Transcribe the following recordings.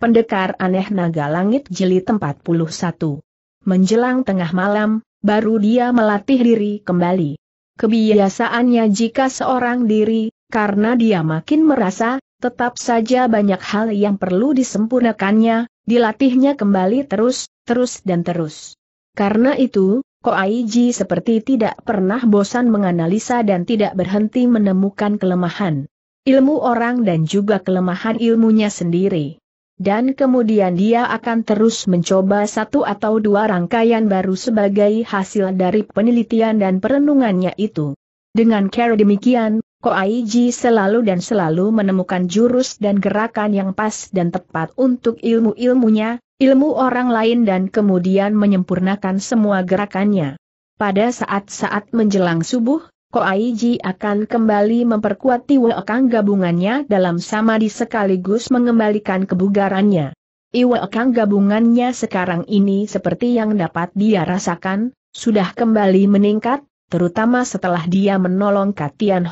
Pendekar aneh naga langit jeli 41. Menjelang tengah malam, baru dia melatih diri kembali. Kebiasaannya jika seorang diri, karena dia makin merasa, tetap saja banyak hal yang perlu disempurnakannya, dilatihnya kembali terus, terus dan terus. Karena itu, Ko Aiji seperti tidak pernah bosan menganalisa dan tidak berhenti menemukan kelemahan ilmu orang dan juga kelemahan ilmunya sendiri dan kemudian dia akan terus mencoba satu atau dua rangkaian baru sebagai hasil dari penelitian dan perenungannya itu. Dengan cara demikian, Ko Aiji selalu dan selalu menemukan jurus dan gerakan yang pas dan tepat untuk ilmu-ilmunya, ilmu orang lain dan kemudian menyempurnakan semua gerakannya. Pada saat-saat menjelang subuh, Ko Koaiji akan kembali memperkuat Tiwakang gabungannya dalam samadi sekaligus mengembalikan kebugarannya. Iwekang gabungannya sekarang ini seperti yang dapat dia rasakan, sudah kembali meningkat, terutama setelah dia menolong Katian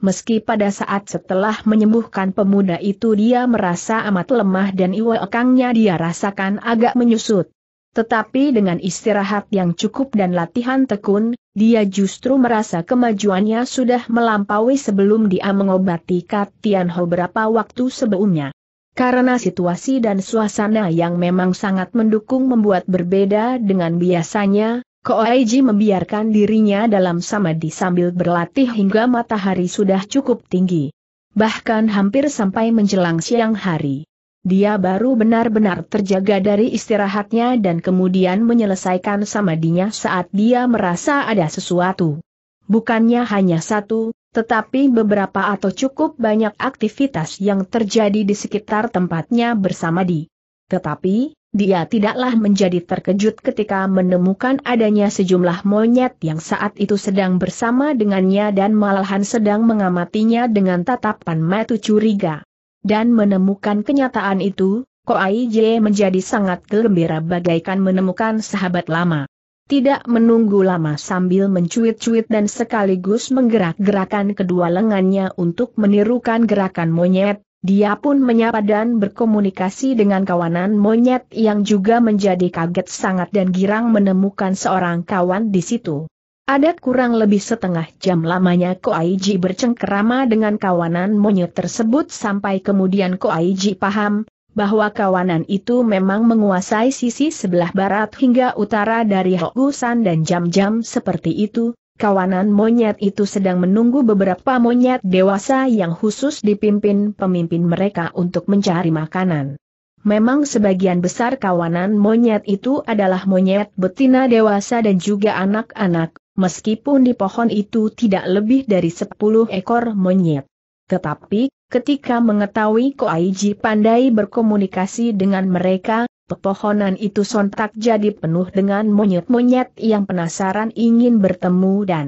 Meski pada saat setelah menyembuhkan pemuda itu dia merasa amat lemah dan Iwekangnya dia rasakan agak menyusut. Tetapi dengan istirahat yang cukup dan latihan tekun, dia justru merasa kemajuannya sudah melampaui sebelum dia mengobati Kat Tianho beberapa waktu sebelumnya. Karena situasi dan suasana yang memang sangat mendukung membuat berbeda dengan biasanya, Koaiji membiarkan dirinya dalam samadhi sambil berlatih hingga matahari sudah cukup tinggi. Bahkan hampir sampai menjelang siang hari. Dia baru benar-benar terjaga dari istirahatnya dan kemudian menyelesaikan samadinya saat dia merasa ada sesuatu. Bukannya hanya satu, tetapi beberapa atau cukup banyak aktivitas yang terjadi di sekitar tempatnya bersamadi. Tetapi, dia tidaklah menjadi terkejut ketika menemukan adanya sejumlah monyet yang saat itu sedang bersama dengannya dan malahan sedang mengamatinya dengan tatapan mata curiga dan menemukan kenyataan itu, Koai J menjadi sangat gembira bagaikan menemukan sahabat lama. Tidak menunggu lama sambil mencuit-cuit dan sekaligus menggerak-gerakan kedua lengannya untuk menirukan gerakan monyet, dia pun menyapa dan berkomunikasi dengan kawanan monyet yang juga menjadi kaget sangat dan girang menemukan seorang kawan di situ. Ada kurang lebih setengah jam lamanya Ko Koaiji bercengkerama dengan kawanan monyet tersebut sampai kemudian Ko Koaiji paham, bahwa kawanan itu memang menguasai sisi sebelah barat hingga utara dari Hokusan dan jam-jam seperti itu, kawanan monyet itu sedang menunggu beberapa monyet dewasa yang khusus dipimpin pemimpin mereka untuk mencari makanan. Memang sebagian besar kawanan monyet itu adalah monyet betina dewasa dan juga anak-anak, meskipun di pohon itu tidak lebih dari sepuluh ekor monyet. Tetapi, ketika mengetahui Koaiji pandai berkomunikasi dengan mereka, pepohonan itu sontak jadi penuh dengan monyet-monyet yang penasaran ingin bertemu dan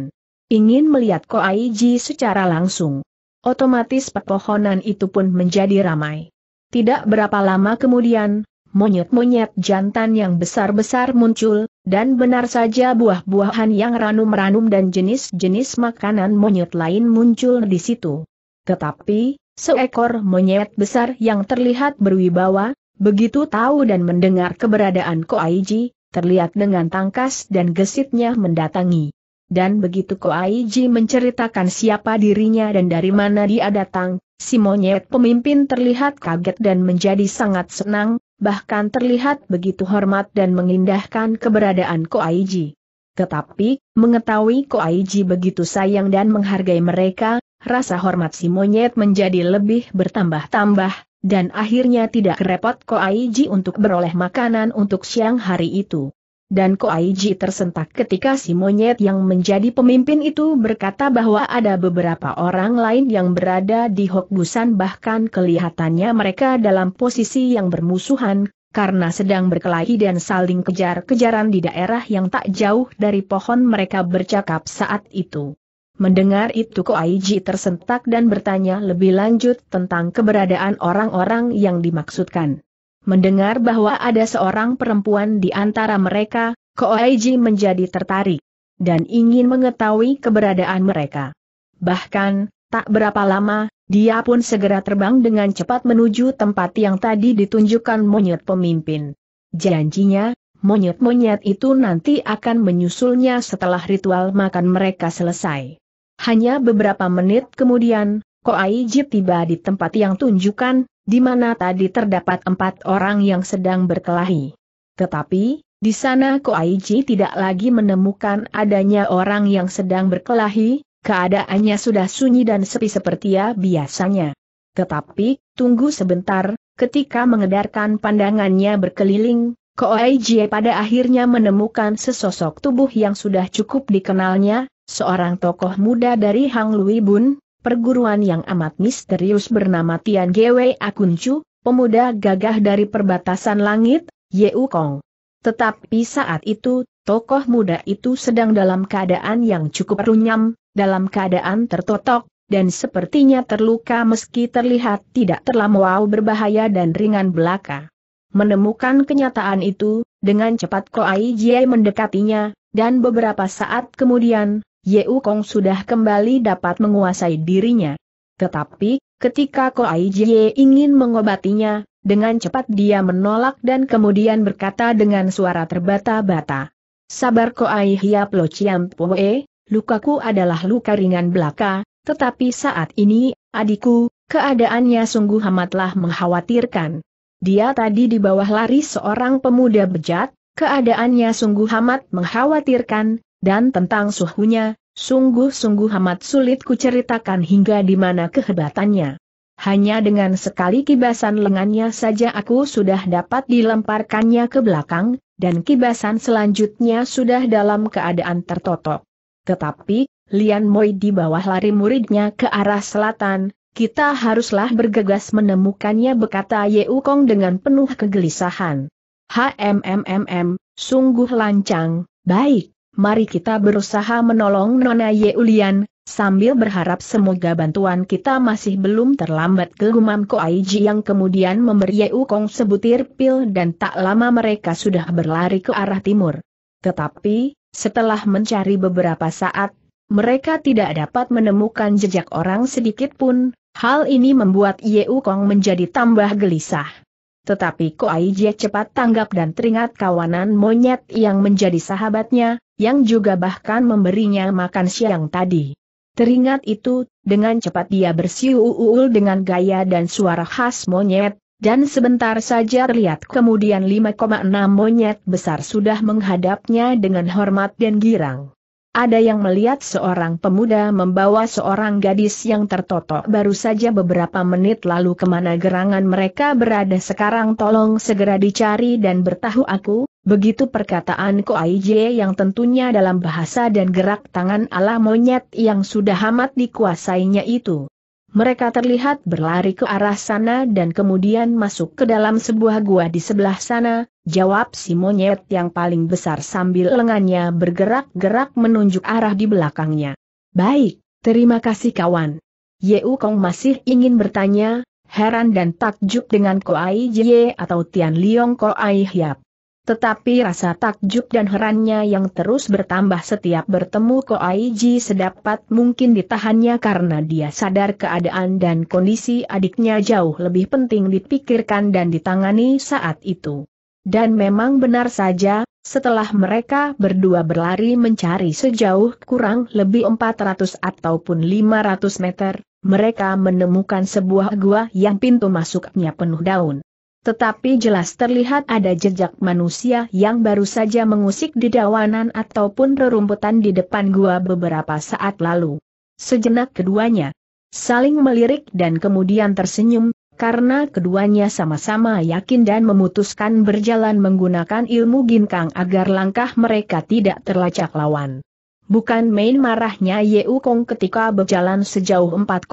ingin melihat Koaiji secara langsung. Otomatis pepohonan itu pun menjadi ramai. Tidak berapa lama kemudian, monyet-monyet jantan yang besar-besar muncul, dan benar saja buah-buahan yang ranum-ranum dan jenis-jenis makanan monyet lain muncul di situ. Tetapi, seekor monyet besar yang terlihat berwibawa, begitu tahu dan mendengar keberadaan Koaiji, terlihat dengan tangkas dan gesitnya mendatangi. Dan begitu Koaiji menceritakan siapa dirinya dan dari mana dia datang, si monyet pemimpin terlihat kaget dan menjadi sangat senang, bahkan terlihat begitu hormat dan mengindahkan keberadaan Ko Aiji. Tetapi, mengetahui Ko Aiji begitu sayang dan menghargai mereka, rasa hormat si monyet menjadi lebih bertambah-tambah, dan akhirnya tidak repot Ko Aiji untuk beroleh makanan untuk siang hari itu dan Koaiji tersentak ketika si monyet yang menjadi pemimpin itu berkata bahwa ada beberapa orang lain yang berada di Hokbusan bahkan kelihatannya mereka dalam posisi yang bermusuhan, karena sedang berkelahi dan saling kejar-kejaran di daerah yang tak jauh dari pohon mereka bercakap saat itu. Mendengar itu Koaiji tersentak dan bertanya lebih lanjut tentang keberadaan orang-orang yang dimaksudkan. Mendengar bahwa ada seorang perempuan di antara mereka, Koaiji menjadi tertarik dan ingin mengetahui keberadaan mereka. Bahkan, tak berapa lama, dia pun segera terbang dengan cepat menuju tempat yang tadi ditunjukkan monyet pemimpin. Janjinya, monyet-monyet itu nanti akan menyusulnya setelah ritual makan mereka selesai. Hanya beberapa menit kemudian, Koaiji tiba di tempat yang tunjukkan, di mana tadi terdapat empat orang yang sedang berkelahi. Tetapi, di sana Koaiji tidak lagi menemukan adanya orang yang sedang berkelahi, keadaannya sudah sunyi dan sepi seperti ya biasanya. Tetapi, tunggu sebentar, ketika mengedarkan pandangannya berkeliling, Koaiji pada akhirnya menemukan sesosok tubuh yang sudah cukup dikenalnya, seorang tokoh muda dari Hang Lui Bun, perguruan yang amat misterius bernama Tian Gwei Akuncu, pemuda gagah dari perbatasan langit, Ye Kong. Tetapi saat itu, tokoh muda itu sedang dalam keadaan yang cukup runyam, dalam keadaan tertotok, dan sepertinya terluka meski terlihat tidak terlalu terlampau berbahaya dan ringan belaka. Menemukan kenyataan itu, dengan cepat Koai Jie mendekatinya, dan beberapa saat kemudian, Ye Kong sudah kembali dapat menguasai dirinya. Tetapi, ketika Ai Jie ingin mengobatinya, dengan cepat dia menolak dan kemudian berkata dengan suara terbata-bata. Sabar Ai Hiap Lo Chiam Poe, lukaku adalah luka ringan belaka, tetapi saat ini, adikku, keadaannya sungguh amatlah mengkhawatirkan. Dia tadi di bawah lari seorang pemuda bejat, keadaannya sungguh amat mengkhawatirkan, dan tentang suhunya, sungguh-sungguh amat sulit kuceritakan hingga di mana kehebatannya. Hanya dengan sekali kibasan lengannya saja aku sudah dapat dilemparkannya ke belakang, dan kibasan selanjutnya sudah dalam keadaan tertotok. Tetapi, Lian Moi di bawah lari muridnya ke arah selatan, kita haruslah bergegas menemukannya berkata Ye Kong dengan penuh kegelisahan. HMMMM, sungguh lancang, baik mari kita berusaha menolong Nona Yeulian, sambil berharap semoga bantuan kita masih belum terlambat Ko Aiji yang kemudian memberi Ye Kong sebutir pil dan tak lama mereka sudah berlari ke arah timur. Tetapi, setelah mencari beberapa saat, mereka tidak dapat menemukan jejak orang sedikit pun, hal ini membuat Ye Kong menjadi tambah gelisah. Tetapi Koai Jie cepat tanggap dan teringat kawanan monyet yang menjadi sahabatnya, yang juga bahkan memberinya makan siang tadi. Teringat itu, dengan cepat dia bersiul dengan gaya dan suara khas monyet, dan sebentar saja terlihat kemudian 5,6 monyet besar sudah menghadapnya dengan hormat dan girang. Ada yang melihat seorang pemuda membawa seorang gadis yang tertotok baru saja beberapa menit lalu kemana gerangan mereka berada sekarang tolong segera dicari dan bertahu aku, begitu perkataan Ko Aijie yang tentunya dalam bahasa dan gerak tangan ala monyet yang sudah amat dikuasainya itu. Mereka terlihat berlari ke arah sana dan kemudian masuk ke dalam sebuah gua di sebelah sana, jawab si monyet yang paling besar sambil lengannya bergerak-gerak menunjuk arah di belakangnya. Baik, terima kasih kawan. Yeu Kong masih ingin bertanya, heran dan takjub dengan Koai Jie atau Tian Liong Koai Hiap. Tetapi rasa takjub dan herannya yang terus bertambah setiap bertemu Ko Koaiji sedapat mungkin ditahannya karena dia sadar keadaan dan kondisi adiknya jauh lebih penting dipikirkan dan ditangani saat itu. Dan memang benar saja, setelah mereka berdua berlari mencari sejauh kurang lebih 400 ataupun 500 meter, mereka menemukan sebuah gua yang pintu masuknya penuh daun. Tetapi jelas terlihat ada jejak manusia yang baru saja mengusik di dawanan ataupun rerumputan di depan gua beberapa saat lalu. Sejenak keduanya saling melirik dan kemudian tersenyum, karena keduanya sama-sama yakin dan memutuskan berjalan menggunakan ilmu ginkang agar langkah mereka tidak terlacak lawan. Bukan main marahnya U Kong ketika berjalan sejauh 4,5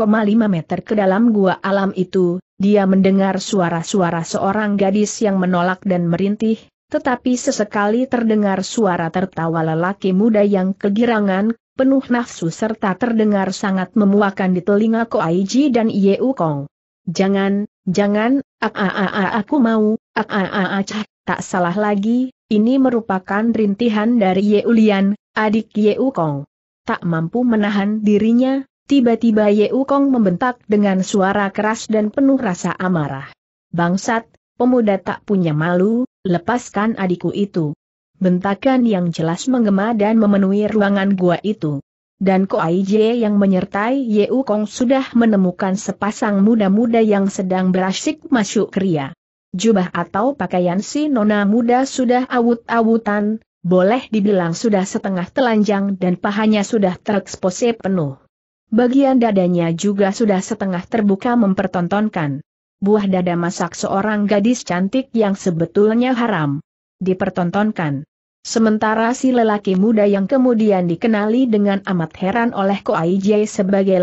meter ke dalam gua alam itu, dia mendengar suara-suara seorang gadis yang menolak dan merintih, tetapi sesekali terdengar suara tertawa lelaki muda yang kegirangan, penuh nafsu serta terdengar sangat memuakan di telinga Ko Ji dan U Kong. Jangan, jangan, ak ah, a ah, a ah, a aku mau, ak a a a tak salah lagi, ini merupakan rintihan dari Ye Ulian. Adik Ye Kong. Tak mampu menahan dirinya, tiba-tiba Ye Kong membentak dengan suara keras dan penuh rasa amarah. Bangsat, pemuda tak punya malu, lepaskan adikku itu. Bentakan yang jelas menggema dan memenuhi ruangan gua itu. Dan Ai Jie yang menyertai Ye Kong sudah menemukan sepasang muda-muda yang sedang berasik masuk kriya. Jubah atau pakaian si nona muda sudah awut-awutan, boleh dibilang sudah setengah telanjang dan pahanya sudah terekspose penuh. Bagian dadanya juga sudah setengah terbuka mempertontonkan. Buah dada masak seorang gadis cantik yang sebetulnya haram. Dipertontonkan. Sementara si lelaki muda yang kemudian dikenali dengan amat heran oleh Ai Jie sebagai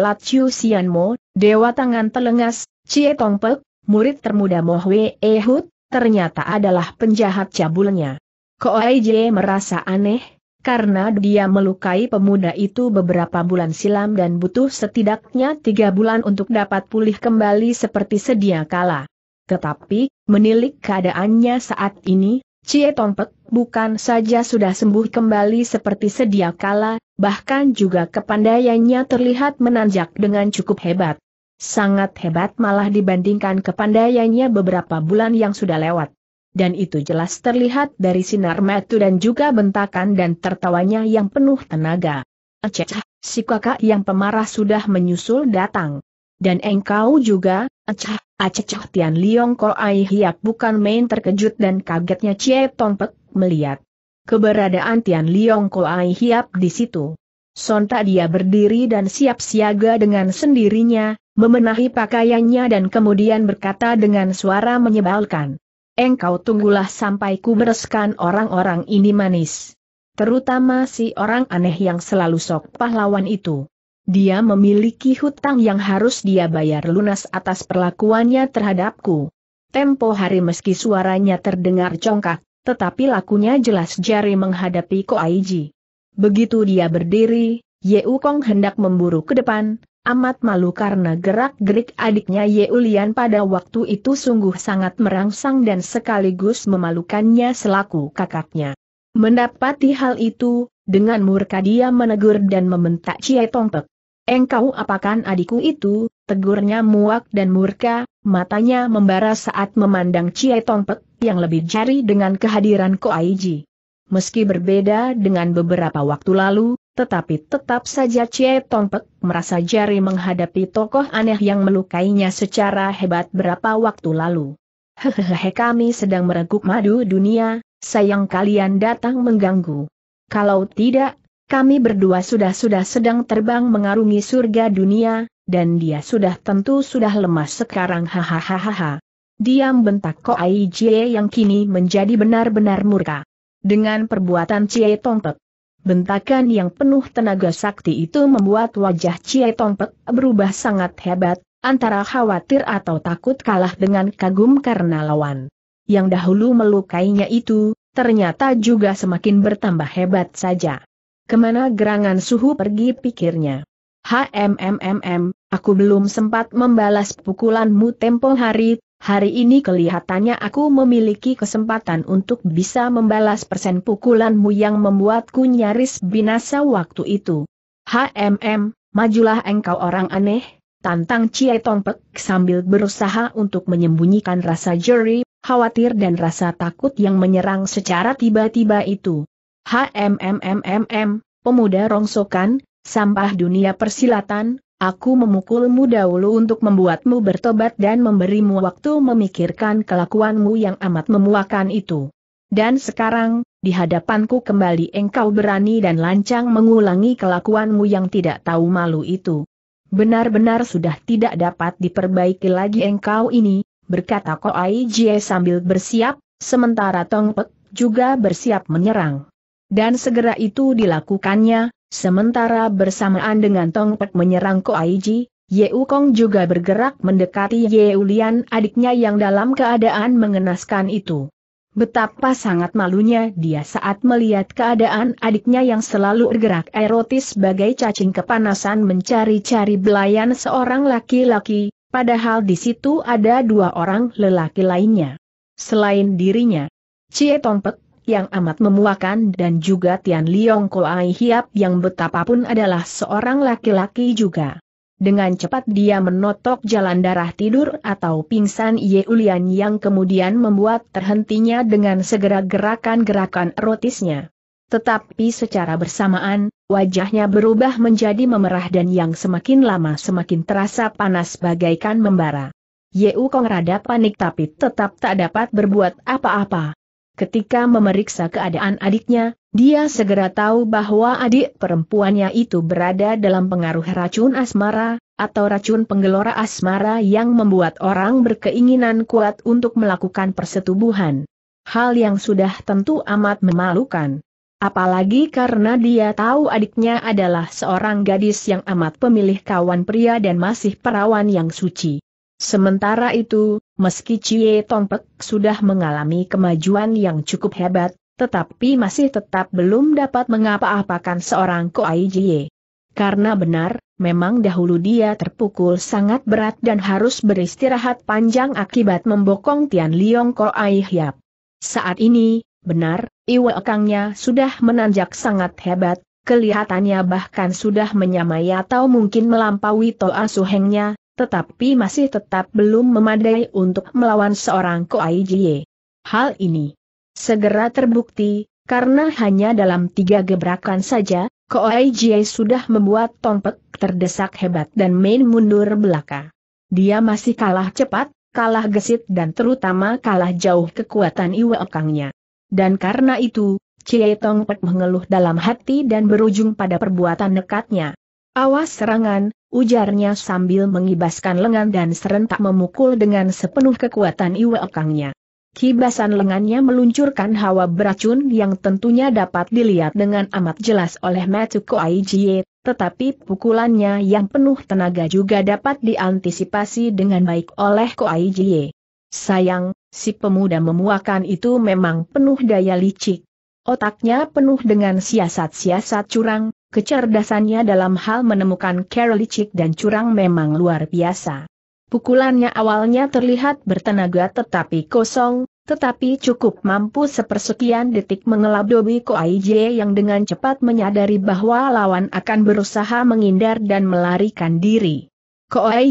Sian Mo, Dewa Tangan Telengas, Cie Tongpek, murid termuda Mohwe Ehud, ternyata adalah penjahat cabulnya. Koaije merasa aneh, karena dia melukai pemuda itu beberapa bulan silam dan butuh setidaknya tiga bulan untuk dapat pulih kembali seperti sedia kala. Tetapi, menilik keadaannya saat ini, Cie Tongpek bukan saja sudah sembuh kembali seperti sedia kala, bahkan juga kepandaiannya terlihat menanjak dengan cukup hebat. Sangat hebat malah dibandingkan kepandaiannya beberapa bulan yang sudah lewat dan itu jelas terlihat dari sinar mata dan juga bentakan dan tertawanya yang penuh tenaga. Aceh, si kakak yang pemarah sudah menyusul datang. Dan engkau juga, aceh, aceh Tian Liong Ai Hiap bukan main terkejut dan kagetnya Cie Tong Pek melihat keberadaan Tian Liong Ai Hiap di situ. Sontak dia berdiri dan siap siaga dengan sendirinya, memenahi pakaiannya dan kemudian berkata dengan suara menyebalkan. Engkau tunggulah sampai ku bereskan orang-orang ini manis. Terutama si orang aneh yang selalu sok pahlawan itu. Dia memiliki hutang yang harus dia bayar lunas atas perlakuannya terhadapku. Tempo hari meski suaranya terdengar congkak, tetapi lakunya jelas jari menghadapi Ko Aiji. Begitu dia berdiri, Yeu Kong hendak memburu ke depan, amat malu karena gerak-gerik adiknya Yeulian pada waktu itu sungguh sangat merangsang dan sekaligus memalukannya selaku kakaknya. Mendapati hal itu, dengan murka dia menegur dan membentak Cie Tongpek. Engkau apakan adikku itu, tegurnya muak dan murka, matanya membara saat memandang Cie Tongpek yang lebih jari dengan kehadiran Ko Aiji. Meski berbeda dengan beberapa waktu lalu, tetapi tetap saja Cie Tongpek merasa jari menghadapi tokoh aneh yang melukainya secara hebat berapa waktu lalu. Hehehe kami sedang mereguk madu dunia, sayang kalian datang mengganggu. Kalau tidak, kami berdua sudah-sudah sedang terbang mengarungi surga dunia, dan dia sudah tentu sudah lemas sekarang hahaha. Diam bentak Ai Jie yang kini menjadi benar-benar murka. Dengan perbuatan Cie Tongpek, Bentakan yang penuh tenaga sakti itu membuat wajah Cie Tongpek berubah sangat hebat, antara khawatir atau takut kalah dengan kagum karena lawan. Yang dahulu melukainya itu, ternyata juga semakin bertambah hebat saja. Kemana gerangan suhu pergi pikirnya. HMMMM, aku belum sempat membalas pukulanmu tempo hari, Hari ini kelihatannya aku memiliki kesempatan untuk bisa membalas persen pukulanmu yang membuatku nyaris binasa waktu itu. HMM, majulah engkau orang aneh, tantang Cie Tongpek sambil berusaha untuk menyembunyikan rasa jeri, khawatir dan rasa takut yang menyerang secara tiba-tiba itu. HMMMMM, pemuda rongsokan, sampah dunia persilatan, Aku memukulmu dahulu untuk membuatmu bertobat dan memberimu waktu memikirkan kelakuanmu yang amat memuakan itu. Dan sekarang, di hadapanku kembali engkau berani dan lancang mengulangi kelakuanmu yang tidak tahu malu itu. Benar-benar sudah tidak dapat diperbaiki lagi engkau ini, berkata Koai Jie sambil bersiap, sementara Tong Pek juga bersiap menyerang. Dan segera itu dilakukannya, sementara bersamaan dengan Tong Pek menyerang Aiji, Ye Kong juga bergerak mendekati Ye Ulian adiknya yang dalam keadaan mengenaskan itu. Betapa sangat malunya dia saat melihat keadaan adiknya yang selalu bergerak erotis bagai cacing kepanasan mencari-cari belayan seorang laki-laki, padahal di situ ada dua orang lelaki lainnya. Selain dirinya, Cie Tongpek yang amat memuakan dan juga Tian Liong Koai Hiap yang betapapun adalah seorang laki-laki juga. Dengan cepat dia menotok jalan darah tidur atau pingsan Ye Ulian yang kemudian membuat terhentinya dengan segera gerakan-gerakan erotisnya. Tetapi secara bersamaan, wajahnya berubah menjadi memerah dan yang semakin lama semakin terasa panas bagaikan membara. Ye Kong rada panik tapi tetap tak dapat berbuat apa-apa. Ketika memeriksa keadaan adiknya, dia segera tahu bahwa adik perempuannya itu berada dalam pengaruh racun asmara, atau racun penggelora asmara yang membuat orang berkeinginan kuat untuk melakukan persetubuhan. Hal yang sudah tentu amat memalukan. Apalagi karena dia tahu adiknya adalah seorang gadis yang amat pemilih kawan pria dan masih perawan yang suci. Sementara itu, Meski Cie Tongpek sudah mengalami kemajuan yang cukup hebat, tetapi masih tetap belum dapat mengapa-apakan seorang Koai Jie. Karena benar, memang dahulu dia terpukul sangat berat dan harus beristirahat panjang akibat membokong Tian Liong Koai Hiap. Saat ini, benar, Iwe kangnya sudah menanjak sangat hebat, kelihatannya bahkan sudah menyamai atau mungkin melampaui Toa Suhengnya, tetapi masih tetap belum memadai untuk melawan seorang Koai Jie. Hal ini segera terbukti, karena hanya dalam tiga gebrakan saja, Koai Jie sudah membuat Tongpek terdesak hebat dan main mundur belaka. Dia masih kalah cepat, kalah gesit dan terutama kalah jauh kekuatan Okangnya. Dan karena itu, Cie Tongpek mengeluh dalam hati dan berujung pada perbuatan nekatnya. Awas serangan, ujarnya sambil mengibaskan lengan dan serentak memukul dengan sepenuh kekuatan iwekangnya. Kibasan lengannya meluncurkan hawa beracun yang tentunya dapat dilihat dengan amat jelas oleh Matsuko Aijie, tetapi pukulannya yang penuh tenaga juga dapat diantisipasi dengan baik oleh Koaijie. Sayang, si pemuda memuakan itu memang penuh daya licik. Otaknya penuh dengan siasat-siasat curang, Kecerdasannya dalam hal menemukan licik dan curang memang luar biasa. Pukulannya awalnya terlihat bertenaga tetapi kosong, tetapi cukup mampu sepersekian detik mengelabuhi Jie yang dengan cepat menyadari bahwa lawan akan berusaha menghindar dan melarikan diri.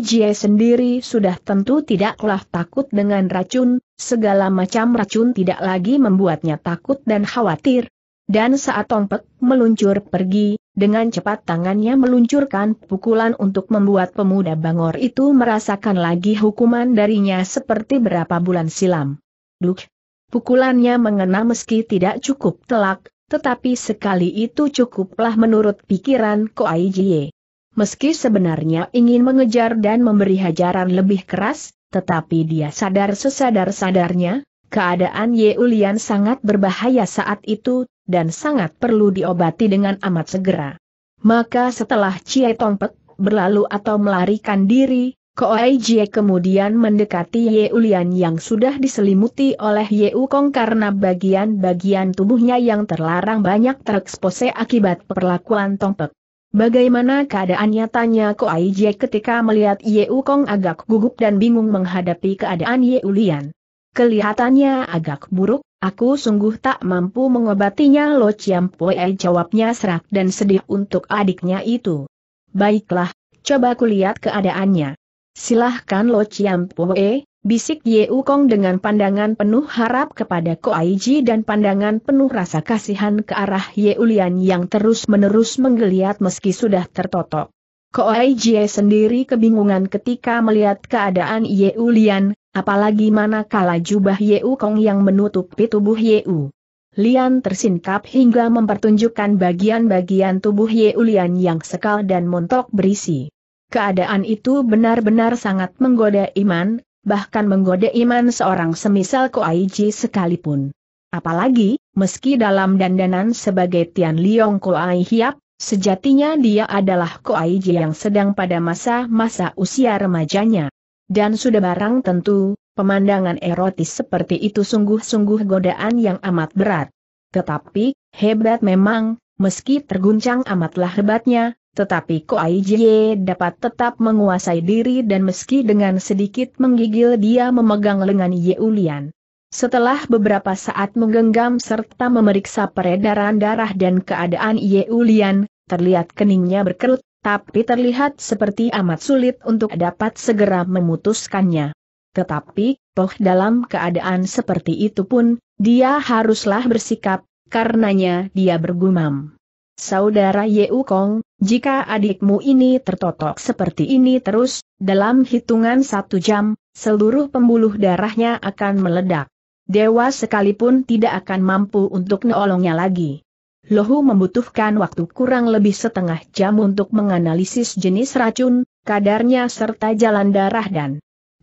Jie sendiri sudah tentu tidaklah takut dengan racun, segala macam racun tidak lagi membuatnya takut dan khawatir. Dan saat Tongpek meluncur pergi, dengan cepat tangannya meluncurkan pukulan untuk membuat pemuda Bangor itu merasakan lagi hukuman darinya seperti berapa bulan silam. Duk! Pukulannya mengena meski tidak cukup telak, tetapi sekali itu cukuplah menurut pikiran Koai Jie. Meski sebenarnya ingin mengejar dan memberi hajaran lebih keras, tetapi dia sadar sesadar-sadarnya, keadaan Ye Ulian sangat berbahaya saat itu, dan sangat perlu diobati dengan amat segera. Maka setelah Cie Tongpek berlalu atau melarikan diri, Koai Jie kemudian mendekati Ye Ulian yang sudah diselimuti oleh Ye Ukong karena bagian-bagian tubuhnya yang terlarang banyak terekspose akibat perlakuan Tongpek. Bagaimana keadaannya tanya Koai Jie ketika melihat Ye Ukong agak gugup dan bingung menghadapi keadaan Ye Ulian. Kelihatannya agak buruk, aku sungguh tak mampu mengobatinya Lo Chiam Poe jawabnya serak dan sedih untuk adiknya itu. Baiklah, coba kulihat keadaannya. Silahkan Lo Chiam Poe, bisik Ye Kong dengan pandangan penuh harap kepada Ko Ji dan pandangan penuh rasa kasihan ke arah Ye Ulian yang terus-menerus menggeliat meski sudah tertotok. Koai Jie sendiri kebingungan ketika melihat keadaan Yeu Lian, apalagi manakala jubah U Kong yang menutupi tubuh U. Lian tersingkap hingga mempertunjukkan bagian-bagian tubuh Yeu Lian yang sekal dan montok berisi. Keadaan itu benar-benar sangat menggoda iman, bahkan menggoda iman seorang semisal Koai Jie sekalipun. Apalagi, meski dalam dandanan sebagai Tian Liong Koai Hiap, Sejatinya dia adalah Koaiji yang sedang pada masa-masa usia remajanya. Dan sudah barang tentu, pemandangan erotis seperti itu sungguh-sungguh godaan yang amat berat. Tetapi, hebat memang, meski terguncang amatlah hebatnya, tetapi Koaiji dapat tetap menguasai diri dan meski dengan sedikit menggigil dia memegang lengan Yeulian. Setelah beberapa saat menggenggam serta memeriksa peredaran darah dan keadaan Ye Ulian, terlihat keningnya berkerut, tapi terlihat seperti amat sulit untuk dapat segera memutuskannya. Tetapi, toh dalam keadaan seperti itu pun, dia haruslah bersikap, karenanya dia bergumam. Saudara Ye Kong, jika adikmu ini tertotok seperti ini terus, dalam hitungan satu jam, seluruh pembuluh darahnya akan meledak dewa sekalipun tidak akan mampu untuk nolongnya lagi. Lohu membutuhkan waktu kurang lebih setengah jam untuk menganalisis jenis racun, kadarnya serta jalan darah dan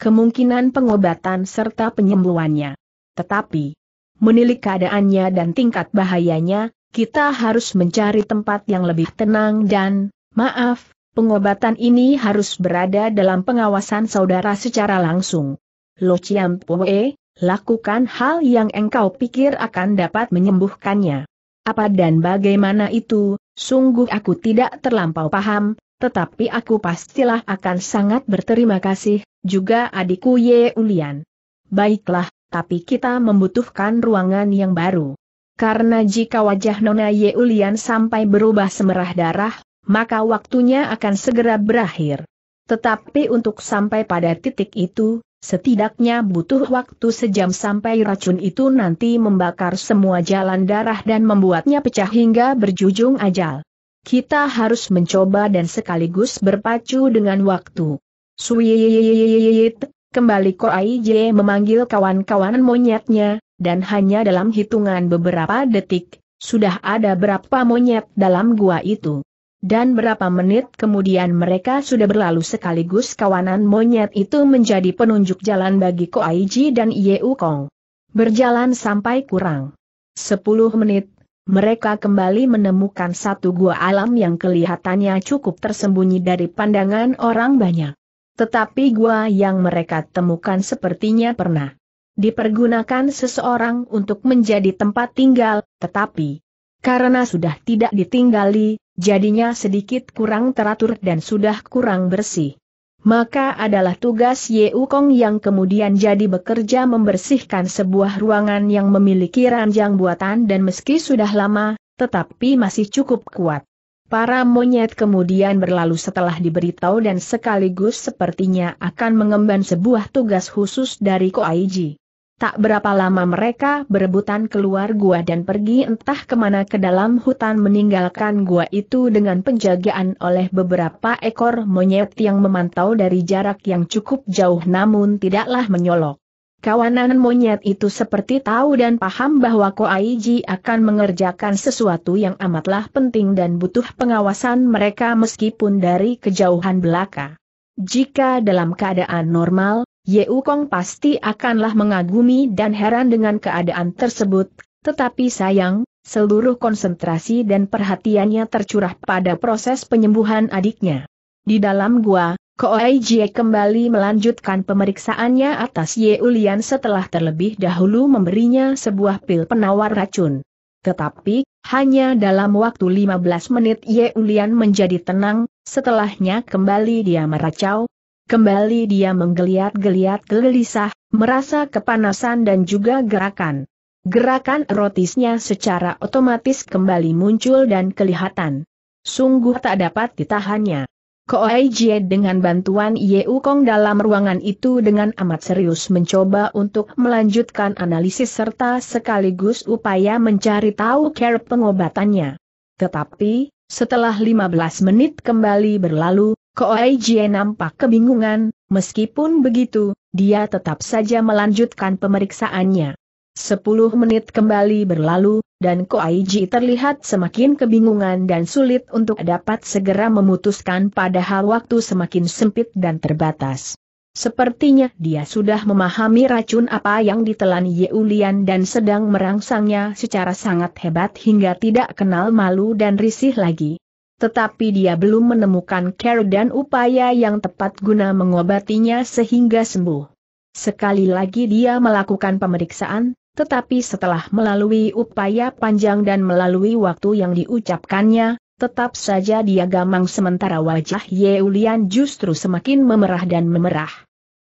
kemungkinan pengobatan serta penyembuhannya. Tetapi, menilik keadaannya dan tingkat bahayanya, kita harus mencari tempat yang lebih tenang dan, maaf, pengobatan ini harus berada dalam pengawasan saudara secara langsung. Lo Chiam Poe, Lakukan hal yang engkau pikir akan dapat menyembuhkannya. Apa dan bagaimana itu, sungguh aku tidak terlampau paham, tetapi aku pastilah akan sangat berterima kasih, juga adikku Ye Ulian. Baiklah, tapi kita membutuhkan ruangan yang baru. Karena jika wajah Nona Ye Ulian sampai berubah semerah darah, maka waktunya akan segera berakhir. Tetapi untuk sampai pada titik itu, Setidaknya butuh waktu sejam sampai racun itu nanti membakar semua jalan darah dan membuatnya pecah hingga berjujung ajal. Kita harus mencoba dan sekaligus berpacu dengan waktu. Sweet, kembali Koai J memanggil kawan-kawan monyetnya, dan hanya dalam hitungan beberapa detik, sudah ada berapa monyet dalam gua itu dan berapa menit kemudian mereka sudah berlalu sekaligus kawanan monyet itu menjadi penunjuk jalan bagi Ko Koaiji dan Yeu Kong. Berjalan sampai kurang sepuluh menit, mereka kembali menemukan satu gua alam yang kelihatannya cukup tersembunyi dari pandangan orang banyak. Tetapi gua yang mereka temukan sepertinya pernah dipergunakan seseorang untuk menjadi tempat tinggal, tetapi karena sudah tidak ditinggali, Jadinya sedikit kurang teratur dan sudah kurang bersih. Maka adalah tugas Ye Kong yang kemudian jadi bekerja membersihkan sebuah ruangan yang memiliki ranjang buatan dan meski sudah lama, tetapi masih cukup kuat. Para monyet kemudian berlalu setelah diberitahu dan sekaligus sepertinya akan mengemban sebuah tugas khusus dari Koaiji. Tak berapa lama mereka berebutan keluar gua dan pergi entah kemana ke dalam hutan meninggalkan gua itu dengan penjagaan oleh beberapa ekor monyet yang memantau dari jarak yang cukup jauh namun tidaklah menyolok. Kawanan monyet itu seperti tahu dan paham bahwa Koaiji akan mengerjakan sesuatu yang amatlah penting dan butuh pengawasan mereka meskipun dari kejauhan belaka. Jika dalam keadaan normal, Ye Kong pasti akanlah mengagumi dan heran dengan keadaan tersebut, tetapi sayang, seluruh konsentrasi dan perhatiannya tercurah pada proses penyembuhan adiknya. Di dalam gua, Koei Jie kembali melanjutkan pemeriksaannya atas Ye Ulian setelah terlebih dahulu memberinya sebuah pil penawar racun. Tetapi, hanya dalam waktu 15 menit Ye Ulian menjadi tenang, setelahnya kembali dia meracau, Kembali dia menggeliat-geliat gelisah, merasa kepanasan dan juga gerakan. Gerakan erotisnya secara otomatis kembali muncul dan kelihatan. Sungguh tak dapat ditahannya. Koai Jie dengan bantuan Ye Kong dalam ruangan itu dengan amat serius mencoba untuk melanjutkan analisis serta sekaligus upaya mencari tahu care pengobatannya. Tetapi, setelah 15 menit kembali berlalu, Koai Jie nampak kebingungan, meskipun begitu, dia tetap saja melanjutkan pemeriksaannya. Sepuluh menit kembali berlalu, dan Koaiji terlihat semakin kebingungan dan sulit untuk dapat segera memutuskan padahal waktu semakin sempit dan terbatas. Sepertinya dia sudah memahami racun apa yang ditelan Yeulian dan sedang merangsangnya secara sangat hebat hingga tidak kenal malu dan risih lagi tetapi dia belum menemukan care dan upaya yang tepat guna mengobatinya sehingga sembuh. Sekali lagi dia melakukan pemeriksaan, tetapi setelah melalui upaya panjang dan melalui waktu yang diucapkannya, tetap saja dia gamang sementara wajah Yeulian justru semakin memerah dan memerah.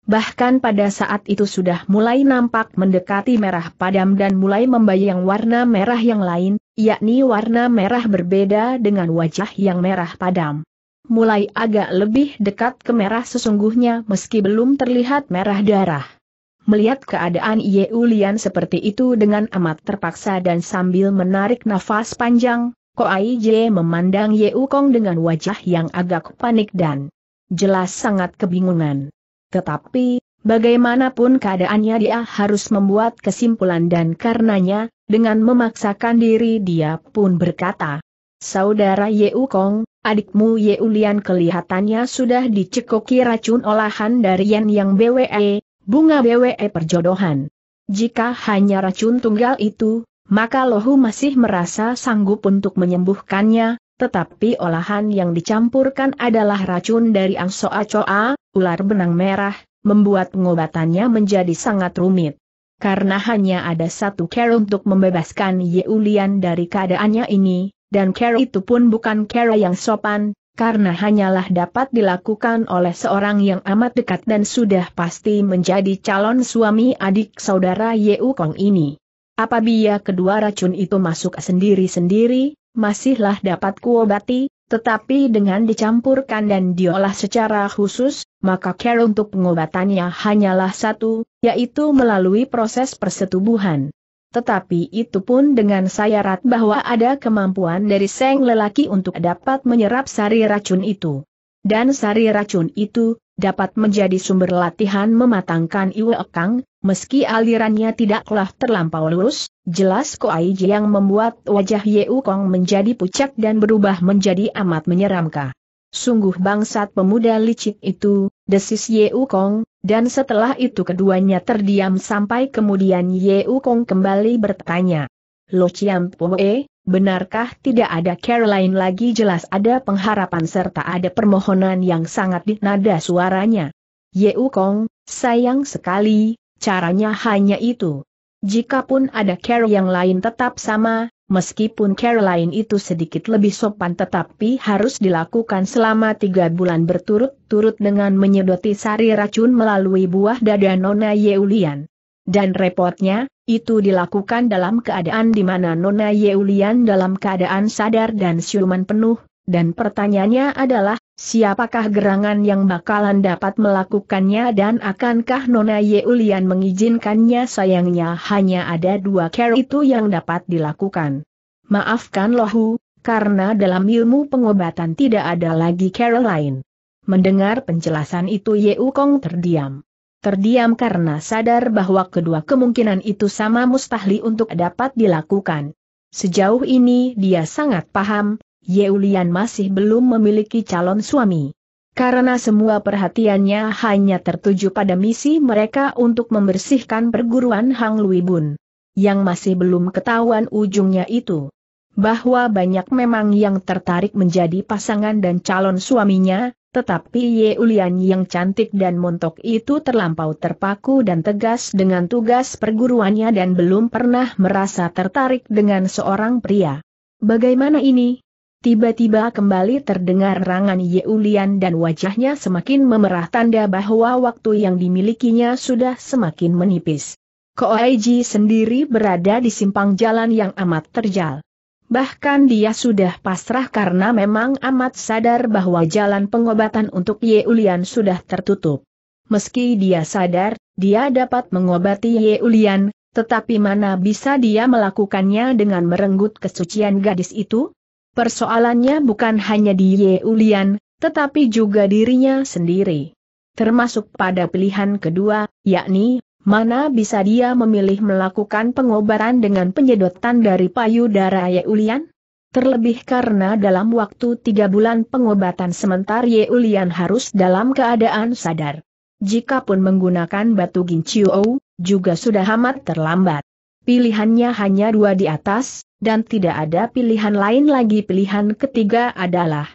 Bahkan pada saat itu sudah mulai nampak mendekati merah padam dan mulai membayang warna merah yang lain, yakni warna merah berbeda dengan wajah yang merah padam. Mulai agak lebih dekat ke merah sesungguhnya meski belum terlihat merah darah. Melihat keadaan Yeulian seperti itu dengan amat terpaksa dan sambil menarik nafas panjang, Ai J memandang U Kong dengan wajah yang agak panik dan jelas sangat kebingungan. Tetapi, Bagaimanapun keadaannya dia harus membuat kesimpulan dan karenanya, dengan memaksakan diri dia pun berkata, Saudara Yeu Kong, adikmu Yeu Lian kelihatannya sudah dicekoki racun olahan dari Yan Yang BWE, bunga BWE perjodohan. Jika hanya racun tunggal itu, maka Lohu masih merasa sanggup untuk menyembuhkannya, tetapi olahan yang dicampurkan adalah racun dari Angsoa Coa, ular benang merah, membuat pengobatannya menjadi sangat rumit. Karena hanya ada satu cara untuk membebaskan Yeulian dari keadaannya ini, dan cara itu pun bukan cara yang sopan, karena hanyalah dapat dilakukan oleh seorang yang amat dekat dan sudah pasti menjadi calon suami adik saudara Yeu Kong ini. Apabila kedua racun itu masuk sendiri-sendiri, masihlah dapat kuobati, tetapi dengan dicampurkan dan diolah secara khusus, maka care untuk pengobatannya hanyalah satu, yaitu melalui proses persetubuhan. Tetapi itu pun dengan syarat bahwa ada kemampuan dari seng lelaki untuk dapat menyerap sari racun itu. Dan sari racun itu, dapat menjadi sumber latihan mematangkan Iwe Ekang, meski alirannya tidaklah terlampau lurus, jelas Koai yang membuat wajah Yeukong menjadi pucat dan berubah menjadi amat menyeramkan. Sungguh bangsat pemuda licik itu, desis Yeukong, dan setelah itu keduanya terdiam sampai kemudian Yeukong kembali bertanya, Lo Chiam Poe, eh, benarkah tidak ada Caroline lagi jelas ada pengharapan serta ada permohonan yang sangat dinada suaranya. Yeu Kong, sayang sekali, caranya hanya itu. Jika pun ada Caroline yang lain tetap sama, meskipun Caroline itu sedikit lebih sopan tetapi harus dilakukan selama tiga bulan berturut-turut dengan menyedoti sari racun melalui buah dada Nona Yeulian. Dan repotnya, itu dilakukan dalam keadaan di mana Nona Yeulian dalam keadaan sadar dan siuman penuh, dan pertanyaannya adalah, siapakah gerangan yang bakalan dapat melakukannya dan akankah Nona Yeulian mengizinkannya sayangnya hanya ada dua care itu yang dapat dilakukan. Maafkan lohu, karena dalam ilmu pengobatan tidak ada lagi care lain. Mendengar penjelasan itu Yeu Kong terdiam terdiam karena sadar bahwa kedua kemungkinan itu sama mustahil untuk dapat dilakukan. Sejauh ini dia sangat paham, Yeulian masih belum memiliki calon suami. Karena semua perhatiannya hanya tertuju pada misi mereka untuk membersihkan perguruan Hang Bun. Yang masih belum ketahuan ujungnya itu bahwa banyak memang yang tertarik menjadi pasangan dan calon suaminya, tetapi Ye Ulian yang cantik dan montok itu terlampau terpaku dan tegas dengan tugas perguruannya dan belum pernah merasa tertarik dengan seorang pria. Bagaimana ini? Tiba-tiba kembali terdengar rangan Ye Ulian dan wajahnya semakin memerah tanda bahwa waktu yang dimilikinya sudah semakin menipis. Koaiji sendiri berada di simpang jalan yang amat terjal. Bahkan dia sudah pasrah karena memang amat sadar bahwa jalan pengobatan untuk Ye Ulian sudah tertutup. Meski dia sadar, dia dapat mengobati Ye Ulian, tetapi mana bisa dia melakukannya dengan merenggut kesucian gadis itu? Persoalannya bukan hanya di Ye Ulian, tetapi juga dirinya sendiri. Termasuk pada pilihan kedua, yakni Mana bisa dia memilih melakukan pengobaran dengan penyedotan dari payudara Yeulian? Terlebih karena dalam waktu tiga bulan pengobatan sementara Yeulian harus dalam keadaan sadar. Jikapun menggunakan batu ginciuo, juga sudah amat terlambat. Pilihannya hanya dua di atas, dan tidak ada pilihan lain lagi pilihan ketiga adalah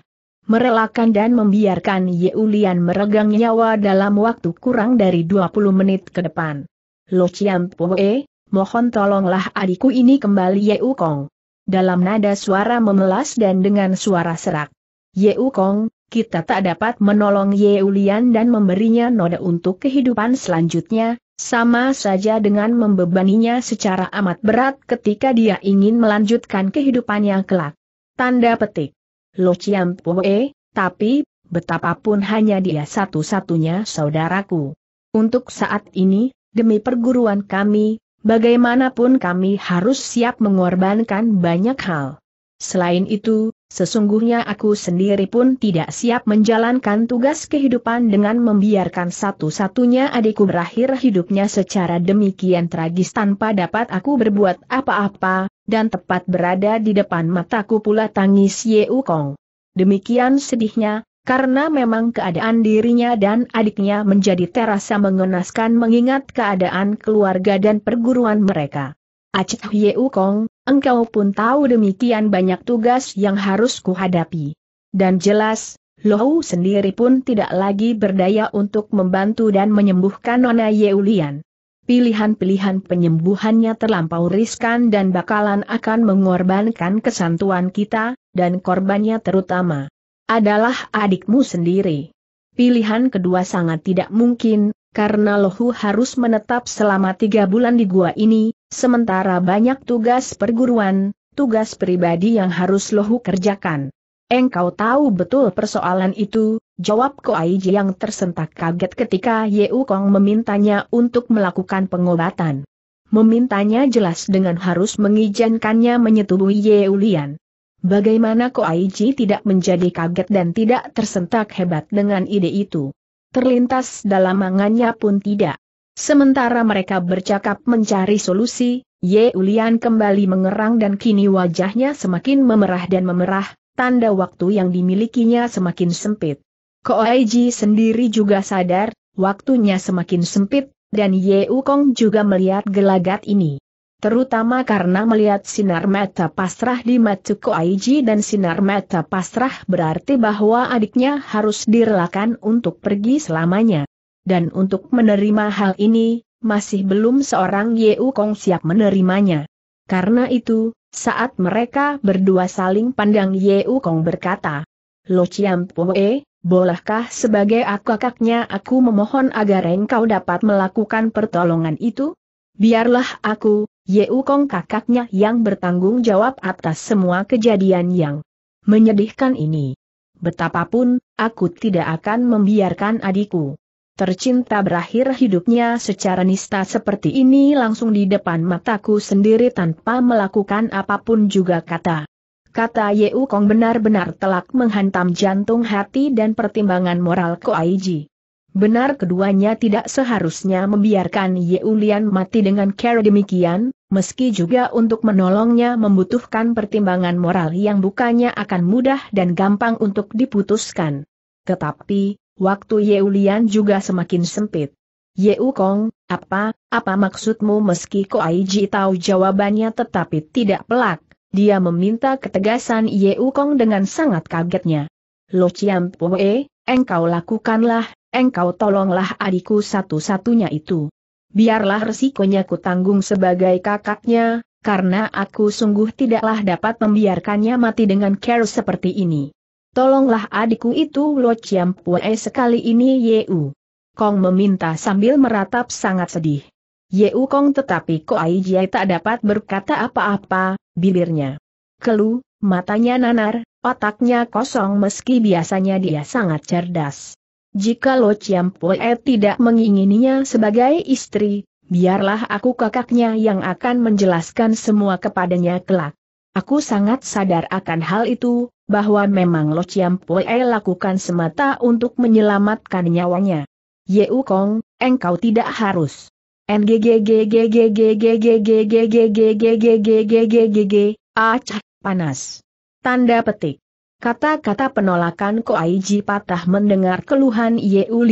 merelakan dan membiarkan Ye Ulian meregang nyawa dalam waktu kurang dari 20 menit ke depan. Lo Chiam Poe, mohon tolonglah adikku ini kembali Ye Kong. Dalam nada suara memelas dan dengan suara serak. Ye Kong, kita tak dapat menolong Ye Ulian dan memberinya noda untuk kehidupan selanjutnya, sama saja dengan membebaninya secara amat berat ketika dia ingin melanjutkan kehidupannya kelak. Tanda petik. Lo Chiam Pue, tapi, betapapun hanya dia satu-satunya saudaraku. Untuk saat ini, demi perguruan kami, bagaimanapun kami harus siap mengorbankan banyak hal. Selain itu, sesungguhnya aku sendiri pun tidak siap menjalankan tugas kehidupan dengan membiarkan satu-satunya adikku berakhir hidupnya secara demikian tragis tanpa dapat aku berbuat apa-apa, dan tepat berada di depan mataku pula tangis Ye Kong. Demikian sedihnya, karena memang keadaan dirinya dan adiknya menjadi terasa mengenaskan mengingat keadaan keluarga dan perguruan mereka. Aceh Ye Kong, engkau pun tahu demikian banyak tugas yang harus kuhadapi. Dan jelas, Lohu sendiri pun tidak lagi berdaya untuk membantu dan menyembuhkan Nona Yeulian pilihan-pilihan penyembuhannya terlampau riskan dan bakalan akan mengorbankan kesantuan kita, dan korbannya terutama adalah adikmu sendiri. Pilihan kedua sangat tidak mungkin, karena Lohu harus menetap selama tiga bulan di gua ini, sementara banyak tugas perguruan, tugas pribadi yang harus Lohu kerjakan. Engkau tahu betul persoalan itu, jawab Aiji yang tersentak kaget ketika Yeu Kong memintanya untuk melakukan pengobatan. Memintanya jelas dengan harus mengizinkannya menyetubui Ye Lian. Bagaimana Aiji tidak menjadi kaget dan tidak tersentak hebat dengan ide itu. Terlintas dalam mangannya pun tidak. Sementara mereka bercakap mencari solusi, Ye Ulian kembali mengerang dan kini wajahnya semakin memerah dan memerah, tanda waktu yang dimilikinya semakin sempit. Koaiji sendiri juga sadar, waktunya semakin sempit, dan Ye Kong juga melihat gelagat ini. Terutama karena melihat sinar mata pasrah di mata Koaiji dan sinar mata pasrah berarti bahwa adiknya harus direlakan untuk pergi selamanya. Dan untuk menerima hal ini, masih belum seorang Ye Kong siap menerimanya. Karena itu, saat mereka berdua saling pandang Ye Kong berkata, Lo Chiam Pue, bolehkah sebagai aku kakaknya aku memohon agar engkau dapat melakukan pertolongan itu? Biarlah aku, Ye Kong kakaknya yang bertanggung jawab atas semua kejadian yang menyedihkan ini. Betapapun, aku tidak akan membiarkan adikku tercinta berakhir hidupnya secara nista seperti ini langsung di depan mataku sendiri tanpa melakukan apapun juga kata. Kata Yeu Kong benar-benar telak menghantam jantung hati dan pertimbangan moral Ko Koaiji. Benar keduanya tidak seharusnya membiarkan Yeu Lian mati dengan cara demikian, meski juga untuk menolongnya membutuhkan pertimbangan moral yang bukannya akan mudah dan gampang untuk diputuskan. Tetapi, Waktu Yeulian juga semakin sempit. Yeu Kong, apa, apa maksudmu meski Ko Koaiji tahu jawabannya tetapi tidak pelak, dia meminta ketegasan Yeu Kong dengan sangat kagetnya. Lo Chiam Poe, engkau lakukanlah, engkau tolonglah adikku satu-satunya itu. Biarlah resikonya ku tanggung sebagai kakaknya, karena aku sungguh tidaklah dapat membiarkannya mati dengan care seperti ini. Tolonglah adikku itu Lo Chiam Pue sekali ini Yeu. Kong meminta sambil meratap sangat sedih. Yeu Kong tetapi Ai Jiai tak dapat berkata apa-apa, bibirnya. Kelu, matanya nanar, otaknya kosong meski biasanya dia sangat cerdas. Jika Lo Chiam Pue tidak mengingininya sebagai istri, biarlah aku kakaknya yang akan menjelaskan semua kepadanya kelak. Aku sangat sadar akan hal itu, bahwa memang Lo Chiam Pue lakukan semata untuk menyelamatkan nyawanya. Yeu Kong, engkau tidak harus. Acah, Tanda petik. Kata-kata penolakan Koaiji patah mendengar keluhan Yeu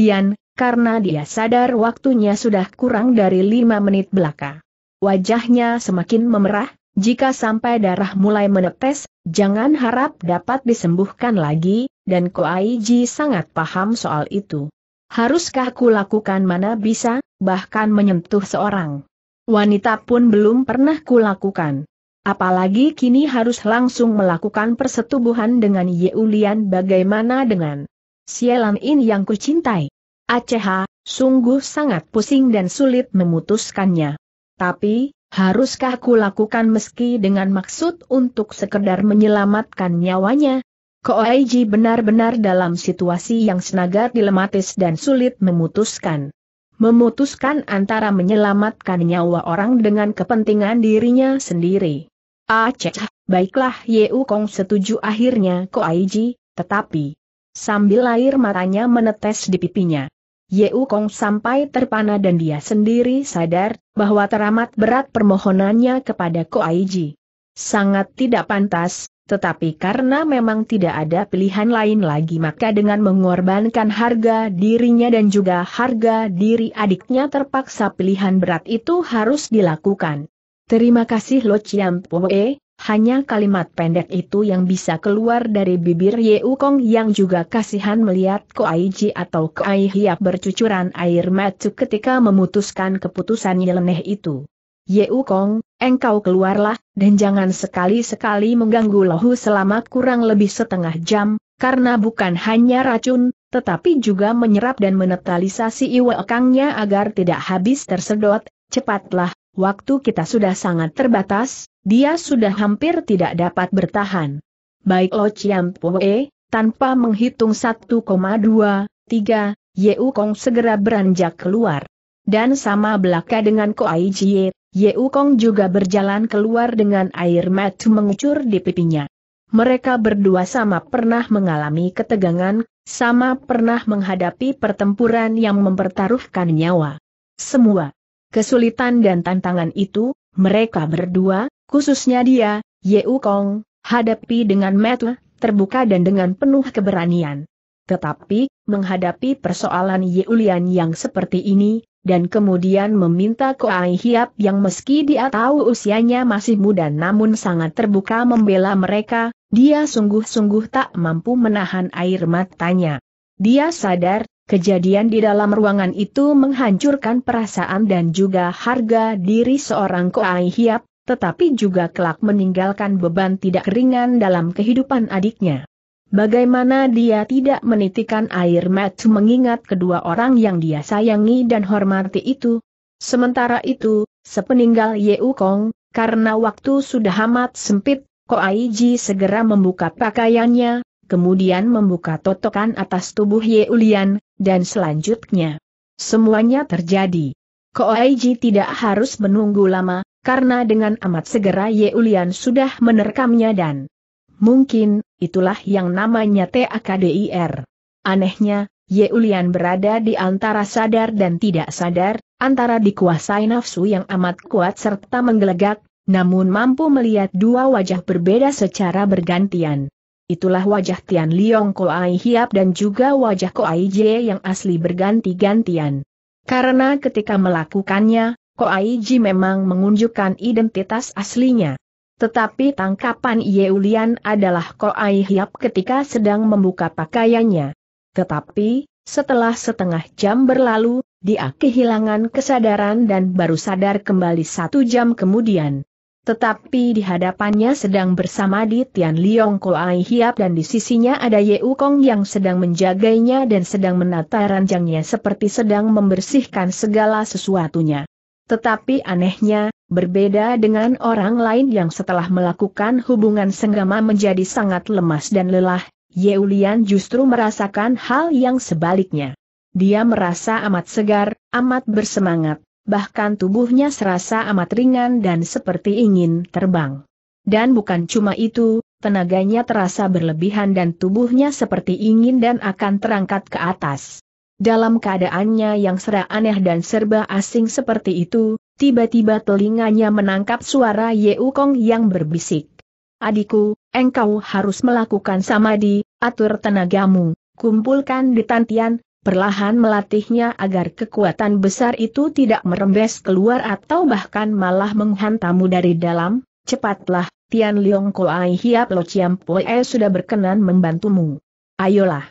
karena dia sadar waktunya sudah kurang dari lima menit belaka. Wajahnya semakin memerah, jika sampai darah mulai menetes, jangan harap dapat disembuhkan lagi, dan Koaiji sangat paham soal itu. Haruskah ku lakukan mana bisa, bahkan menyentuh seorang wanita pun belum pernah ku lakukan. Apalagi kini harus langsung melakukan persetubuhan dengan Yeulian bagaimana dengan Sialan In yang kucintai. Aceh, sungguh sangat pusing dan sulit memutuskannya. Tapi, Haruskah ku lakukan meski dengan maksud untuk sekedar menyelamatkan nyawanya? Koaiji benar-benar dalam situasi yang senaga dilematis dan sulit memutuskan. Memutuskan antara menyelamatkan nyawa orang dengan kepentingan dirinya sendiri. Aceh, baiklah Yeu Kong setuju akhirnya Koaiji, tetapi... Sambil air matanya menetes di pipinya. Yeu Kong sampai terpana dan dia sendiri sadar bahwa teramat berat permohonannya kepada Ko Koaiji. Sangat tidak pantas, tetapi karena memang tidak ada pilihan lain lagi maka dengan mengorbankan harga dirinya dan juga harga diri adiknya terpaksa pilihan berat itu harus dilakukan. Terima kasih Lo Chiam Poe, hanya kalimat pendek itu yang bisa keluar dari bibir Ye Kong yang juga kasihan melihat Koaiji atau Koai Hiap bercucuran air mata ketika memutuskan keputusan nyeleneh itu. Ye Kong, engkau keluarlah, dan jangan sekali-sekali mengganggu lohu selama kurang lebih setengah jam, karena bukan hanya racun, tetapi juga menyerap dan menetalisasi iwa agar tidak habis tersedot, cepatlah, waktu kita sudah sangat terbatas, dia sudah hampir tidak dapat bertahan. Baik Lo Chiam Pue, tanpa menghitung 1,2,3, 3, Kong segera beranjak keluar. Dan sama belaka dengan Koai Jie, Yeu Kong juga berjalan keluar dengan air mata mengucur di pipinya. Mereka berdua sama pernah mengalami ketegangan, sama pernah menghadapi pertempuran yang mempertaruhkan nyawa. Semua Kesulitan dan tantangan itu, mereka berdua, khususnya dia, Ye Kong, hadapi dengan metu, terbuka dan dengan penuh keberanian. Tetapi, menghadapi persoalan Yeulian yang seperti ini, dan kemudian meminta Koai Hiap yang meski dia tahu usianya masih muda namun sangat terbuka membela mereka, dia sungguh-sungguh tak mampu menahan air matanya. Dia sadar, Kejadian di dalam ruangan itu menghancurkan perasaan dan juga harga diri seorang Koai Hiap, tetapi juga kelak meninggalkan beban tidak ringan dalam kehidupan adiknya. Bagaimana dia tidak menitikan air mata mengingat kedua orang yang dia sayangi dan hormati itu? Sementara itu, sepeninggal Yeu Kong, karena waktu sudah amat sempit, Ji segera membuka pakaiannya, kemudian membuka totokan atas tubuh Yeulian, dan selanjutnya. Semuanya terjadi. Koaiji tidak harus menunggu lama, karena dengan amat segera Yeulian sudah menerkamnya dan mungkin itulah yang namanya TAKDIR. Anehnya, Yeulian berada di antara sadar dan tidak sadar, antara dikuasai nafsu yang amat kuat serta menggelegak, namun mampu melihat dua wajah berbeda secara bergantian itulah wajah Tian Liong Koai Hiap dan juga wajah Koai Jie yang asli berganti-gantian. Karena ketika melakukannya, Koai Ji memang mengunjukkan identitas aslinya. Tetapi tangkapan Yeulian adalah Koai Hiap ketika sedang membuka pakaiannya. Tetapi, setelah setengah jam berlalu, dia kehilangan kesadaran dan baru sadar kembali satu jam kemudian. Tetapi di hadapannya sedang bersama di Tian Liong Ai Hiap dan di sisinya ada Ye U Kong yang sedang menjaganya dan sedang menata ranjangnya seperti sedang membersihkan segala sesuatunya. Tetapi anehnya, berbeda dengan orang lain yang setelah melakukan hubungan senggama menjadi sangat lemas dan lelah, Ye Lian justru merasakan hal yang sebaliknya. Dia merasa amat segar, amat bersemangat, bahkan tubuhnya serasa amat ringan dan seperti ingin terbang. Dan bukan cuma itu, tenaganya terasa berlebihan dan tubuhnya seperti ingin dan akan terangkat ke atas. Dalam keadaannya yang serba aneh dan serba asing seperti itu, tiba-tiba telinganya menangkap suara Ye Kong yang berbisik. Adikku, engkau harus melakukan samadi, atur tenagamu, kumpulkan di tantian, perlahan melatihnya agar kekuatan besar itu tidak merembes keluar atau bahkan malah menghantamu dari dalam, cepatlah, Tian Liong Koai Hiap Lo Chiam Poe sudah berkenan membantumu. Ayolah.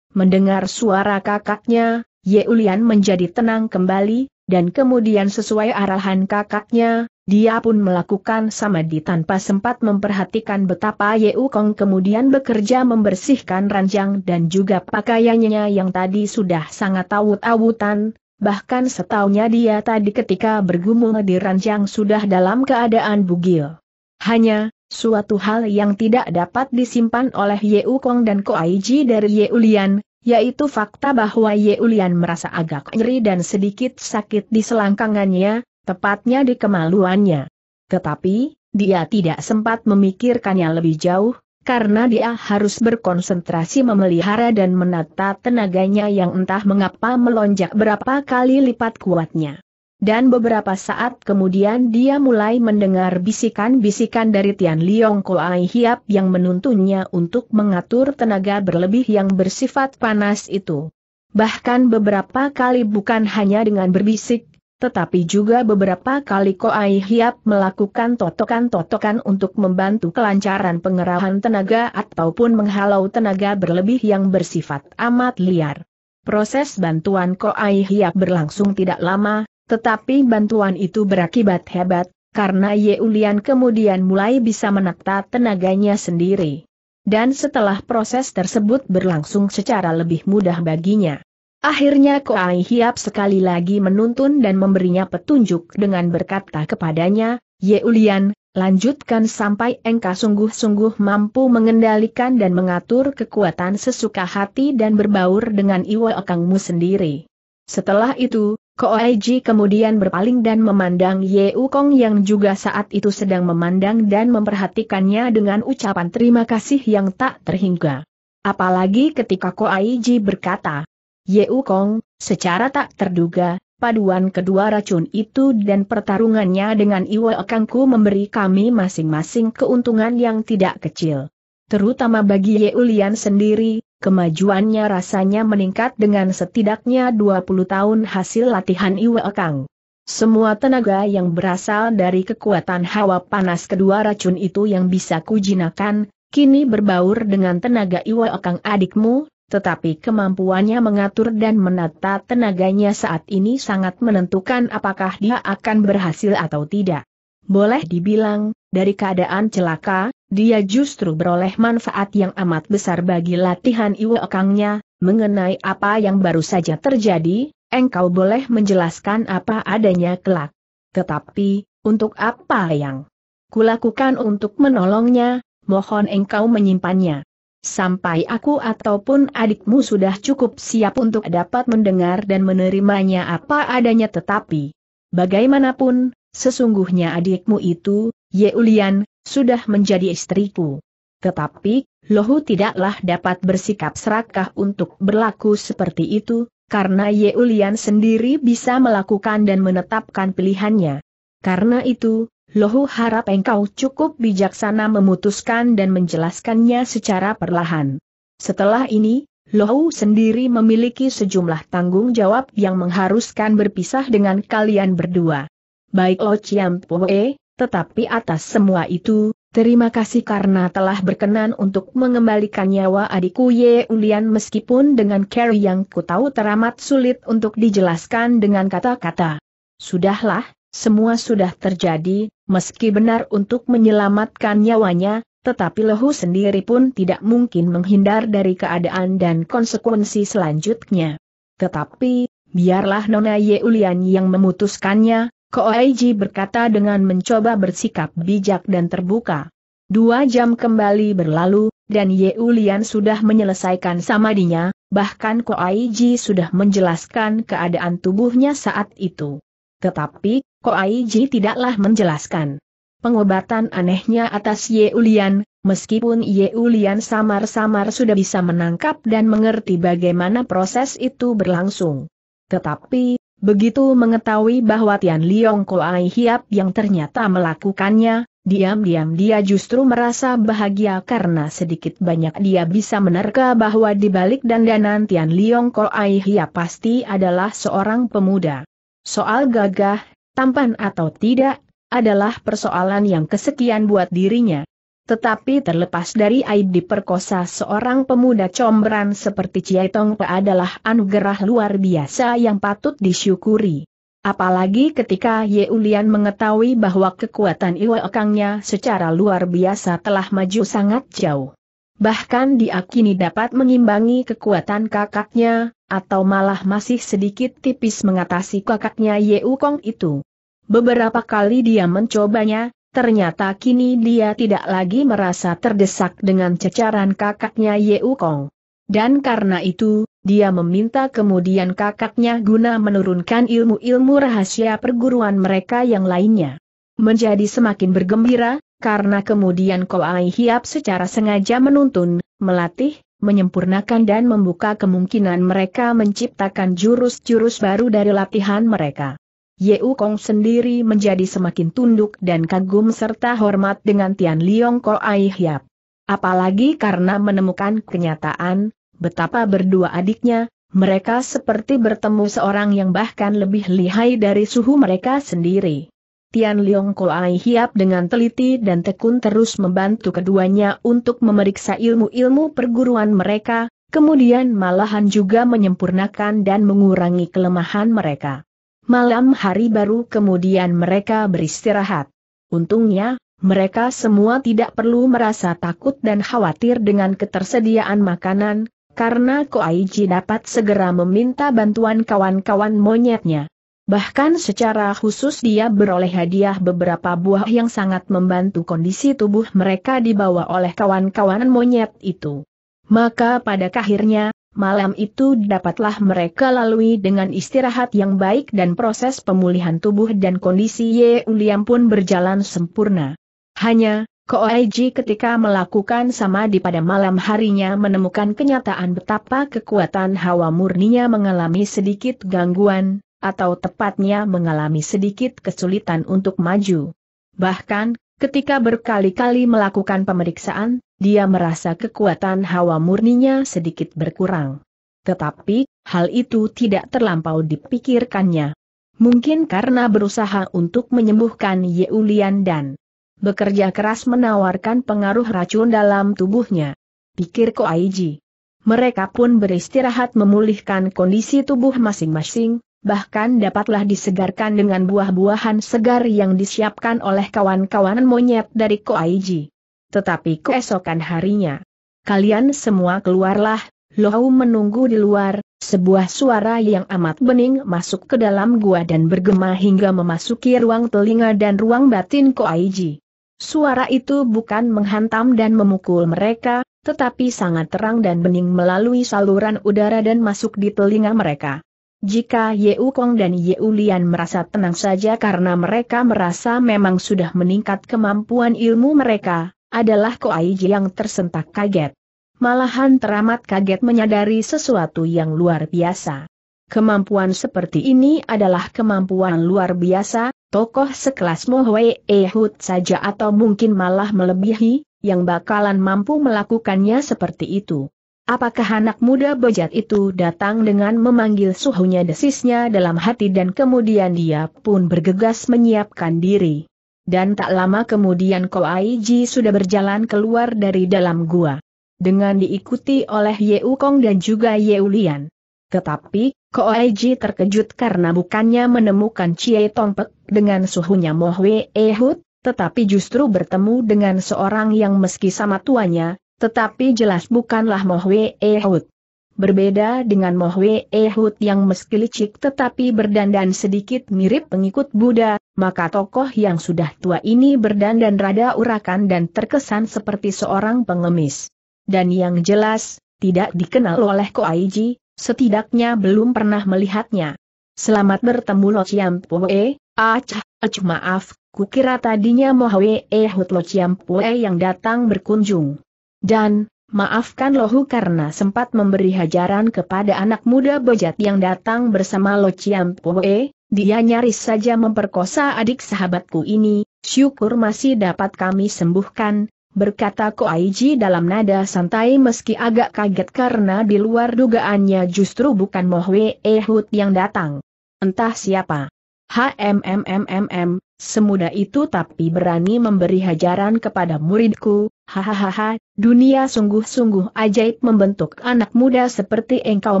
Mendengar suara kakaknya, Ye Ulian menjadi tenang kembali, dan kemudian sesuai arahan kakaknya, dia pun melakukan sama di tanpa sempat memperhatikan betapa Yeu Kong kemudian bekerja membersihkan ranjang dan juga pakaiannya yang tadi sudah sangat awut-awutan, bahkan setaunya dia tadi ketika bergumul di ranjang sudah dalam keadaan bugil. Hanya, suatu hal yang tidak dapat disimpan oleh Yeu Kong dan Koaiji dari Ye Ulian, yaitu fakta bahwa Yeulian merasa agak nyeri dan sedikit sakit di selangkangannya, tepatnya di kemaluannya. Tetapi, dia tidak sempat memikirkannya lebih jauh, karena dia harus berkonsentrasi memelihara dan menata tenaganya yang entah mengapa melonjak berapa kali lipat kuatnya. Dan beberapa saat kemudian dia mulai mendengar bisikan-bisikan dari Tian Liong Koai Hiap yang menuntunnya untuk mengatur tenaga berlebih yang bersifat panas itu. Bahkan beberapa kali bukan hanya dengan berbisik, tetapi juga beberapa kali Koai Hiap melakukan totokan-totokan untuk membantu kelancaran pengerahan tenaga ataupun menghalau tenaga berlebih yang bersifat amat liar. Proses bantuan Koai Hiap berlangsung tidak lama, tetapi bantuan itu berakibat hebat, karena Yeulian kemudian mulai bisa menata tenaganya sendiri. Dan setelah proses tersebut berlangsung secara lebih mudah baginya. Akhirnya Koai Hiap sekali lagi menuntun dan memberinya petunjuk dengan berkata kepadanya, Ye Ulian, lanjutkan sampai engkau sungguh-sungguh mampu mengendalikan dan mengatur kekuatan sesuka hati dan berbaur dengan iwa akangmu sendiri. Setelah itu, Koai Ji kemudian berpaling dan memandang Ye Ukong yang juga saat itu sedang memandang dan memperhatikannya dengan ucapan terima kasih yang tak terhingga. Apalagi ketika Koai Ji berkata, Yeu Kong, secara tak terduga, paduan kedua racun itu dan pertarungannya dengan Iwa Kangku memberi kami masing-masing keuntungan yang tidak kecil. Terutama bagi Yeulian sendiri, kemajuannya rasanya meningkat dengan setidaknya 20 tahun hasil latihan Iwa Kang. Semua tenaga yang berasal dari kekuatan hawa panas kedua racun itu yang bisa kujinakan, kini berbaur dengan tenaga Iwa Kang adikmu, tetapi kemampuannya mengatur dan menata tenaganya saat ini sangat menentukan apakah dia akan berhasil atau tidak. Boleh dibilang, dari keadaan celaka, dia justru beroleh manfaat yang amat besar bagi latihan Iwo Kangnya, mengenai apa yang baru saja terjadi, engkau boleh menjelaskan apa adanya kelak. Tetapi, untuk apa yang kulakukan untuk menolongnya, mohon engkau menyimpannya sampai aku ataupun adikmu sudah cukup siap untuk dapat mendengar dan menerimanya apa adanya tetapi, bagaimanapun, sesungguhnya adikmu itu, Yeulian, sudah menjadi istriku. Tetapi, Lohu tidaklah dapat bersikap serakah untuk berlaku seperti itu, karena Yeulian sendiri bisa melakukan dan menetapkan pilihannya. Karena itu, Lohu harap engkau cukup bijaksana memutuskan dan menjelaskannya secara perlahan. Setelah ini, Lohu sendiri memiliki sejumlah tanggung jawab yang mengharuskan berpisah dengan kalian berdua. Baik Lo Chiam Poe, tetapi atas semua itu, terima kasih karena telah berkenan untuk mengembalikan nyawa adikku Ye Ulian meskipun dengan care yang ku tahu teramat sulit untuk dijelaskan dengan kata-kata. Sudahlah, semua sudah terjadi, meski benar untuk menyelamatkan nyawanya, tetapi Lehu sendiri pun tidak mungkin menghindar dari keadaan dan konsekuensi selanjutnya. Tetapi, biarlah Nona Yeulian yang memutuskannya, Koaiji berkata dengan mencoba bersikap bijak dan terbuka. Dua jam kembali berlalu, dan Yeulian sudah menyelesaikan samadinya, bahkan Koaiji sudah menjelaskan keadaan tubuhnya saat itu. Tetapi, Ko Aiji tidaklah menjelaskan. Pengobatan anehnya atas Ye Ulian, meskipun Ye Ulian samar-samar sudah bisa menangkap dan mengerti bagaimana proses itu berlangsung. Tetapi, begitu mengetahui bahwa Tian Liong Ai Hiap yang ternyata melakukannya, diam-diam dia justru merasa bahagia karena sedikit banyak dia bisa menerka bahwa di balik dandanan Tian Liong Ai Hiap pasti adalah seorang pemuda. Soal gagah tampan atau tidak, adalah persoalan yang kesekian buat dirinya. Tetapi terlepas dari aib diperkosa seorang pemuda combran seperti Cietong Pe adalah anugerah luar biasa yang patut disyukuri. Apalagi ketika Ulian mengetahui bahwa kekuatan Iwa Ekangnya secara luar biasa telah maju sangat jauh. Bahkan diakini dapat mengimbangi kekuatan kakaknya, atau malah masih sedikit tipis mengatasi kakaknya Ye Kong itu. Beberapa kali dia mencobanya, ternyata kini dia tidak lagi merasa terdesak dengan cecaran kakaknya Ye Kong. Dan karena itu, dia meminta kemudian kakaknya guna menurunkan ilmu-ilmu rahasia perguruan mereka yang lainnya. Menjadi semakin bergembira, karena kemudian Koai Hiap secara sengaja menuntun, melatih, menyempurnakan dan membuka kemungkinan mereka menciptakan jurus-jurus baru dari latihan mereka. Ye Kong sendiri menjadi semakin tunduk dan kagum serta hormat dengan Tian Liong Ko Ai Hiap. Apalagi karena menemukan kenyataan, betapa berdua adiknya, mereka seperti bertemu seorang yang bahkan lebih lihai dari suhu mereka sendiri. Tian Leong Koai Hiap dengan teliti dan tekun terus membantu keduanya untuk memeriksa ilmu-ilmu perguruan mereka, kemudian malahan juga menyempurnakan dan mengurangi kelemahan mereka. Malam hari baru kemudian mereka beristirahat. Untungnya, mereka semua tidak perlu merasa takut dan khawatir dengan ketersediaan makanan, karena Koaiji dapat segera meminta bantuan kawan-kawan monyetnya. Bahkan secara khusus dia beroleh hadiah beberapa buah yang sangat membantu kondisi tubuh mereka dibawa oleh kawan-kawan monyet itu. Maka pada akhirnya, malam itu dapatlah mereka lalui dengan istirahat yang baik dan proses pemulihan tubuh dan kondisi Ye Uliam pun berjalan sempurna. Hanya, Koaiji ketika melakukan samadhi pada malam harinya menemukan kenyataan betapa kekuatan hawa murninya mengalami sedikit gangguan, atau tepatnya mengalami sedikit kesulitan untuk maju. Bahkan, ketika berkali-kali melakukan pemeriksaan, dia merasa kekuatan hawa murninya sedikit berkurang. Tetapi, hal itu tidak terlampau dipikirkannya. Mungkin karena berusaha untuk menyembuhkan Yeulian dan bekerja keras menawarkan pengaruh racun dalam tubuhnya. Pikir Aiji. Mereka pun beristirahat memulihkan kondisi tubuh masing-masing, bahkan dapatlah disegarkan dengan buah-buahan segar yang disiapkan oleh kawan-kawan monyet dari Koaiji. Tetapi keesokan harinya, kalian semua keluarlah, Lohau menunggu di luar, sebuah suara yang amat bening masuk ke dalam gua dan bergema hingga memasuki ruang telinga dan ruang batin Koaiji. Suara itu bukan menghantam dan memukul mereka, tetapi sangat terang dan bening melalui saluran udara dan masuk di telinga mereka. Jika Yeu Kong dan Yeu Lian merasa tenang saja karena mereka merasa memang sudah meningkat kemampuan ilmu mereka, adalah Ko Ji yang tersentak kaget. Malahan teramat kaget menyadari sesuatu yang luar biasa. Kemampuan seperti ini adalah kemampuan luar biasa, tokoh sekelas Mohui Ehud saja atau mungkin malah melebihi, yang bakalan mampu melakukannya seperti itu. Apakah anak muda bejat itu datang dengan memanggil suhunya desisnya dalam hati dan kemudian dia pun bergegas menyiapkan diri. Dan tak lama kemudian Ko Koaiji sudah berjalan keluar dari dalam gua. Dengan diikuti oleh Ye Kong dan juga Ye Lian. Tetapi, Koaiji terkejut karena bukannya menemukan Chie Tongpek dengan suhunya Mohwe Ehud, tetapi justru bertemu dengan seorang yang meski sama tuanya, tetapi jelas bukanlah Mohwe Ehud. Berbeda dengan Mohwe Ehud yang meski licik tetapi berdandan sedikit mirip pengikut Buddha, maka tokoh yang sudah tua ini berdandan rada urakan dan terkesan seperti seorang pengemis. Dan yang jelas, tidak dikenal oleh Koaiji, setidaknya belum pernah melihatnya. Selamat bertemu Lo Chiam Pue, acah, ah, ac ah, maaf, kukira tadinya Mohwe Ehud Lo Chiam Pue yang datang berkunjung. Dan, maafkan Lohu karena sempat memberi hajaran kepada anak muda bejat yang datang bersama Lo Chiam Poe, dia nyaris saja memperkosa adik sahabatku ini, syukur masih dapat kami sembuhkan, berkata Ko Koaiji dalam nada santai meski agak kaget karena di luar dugaannya justru bukan Mohwe Ehud yang datang. Entah siapa. HMMMMM, semudah itu tapi berani memberi hajaran kepada muridku, Hahaha, dunia sungguh-sungguh ajaib membentuk anak muda seperti engkau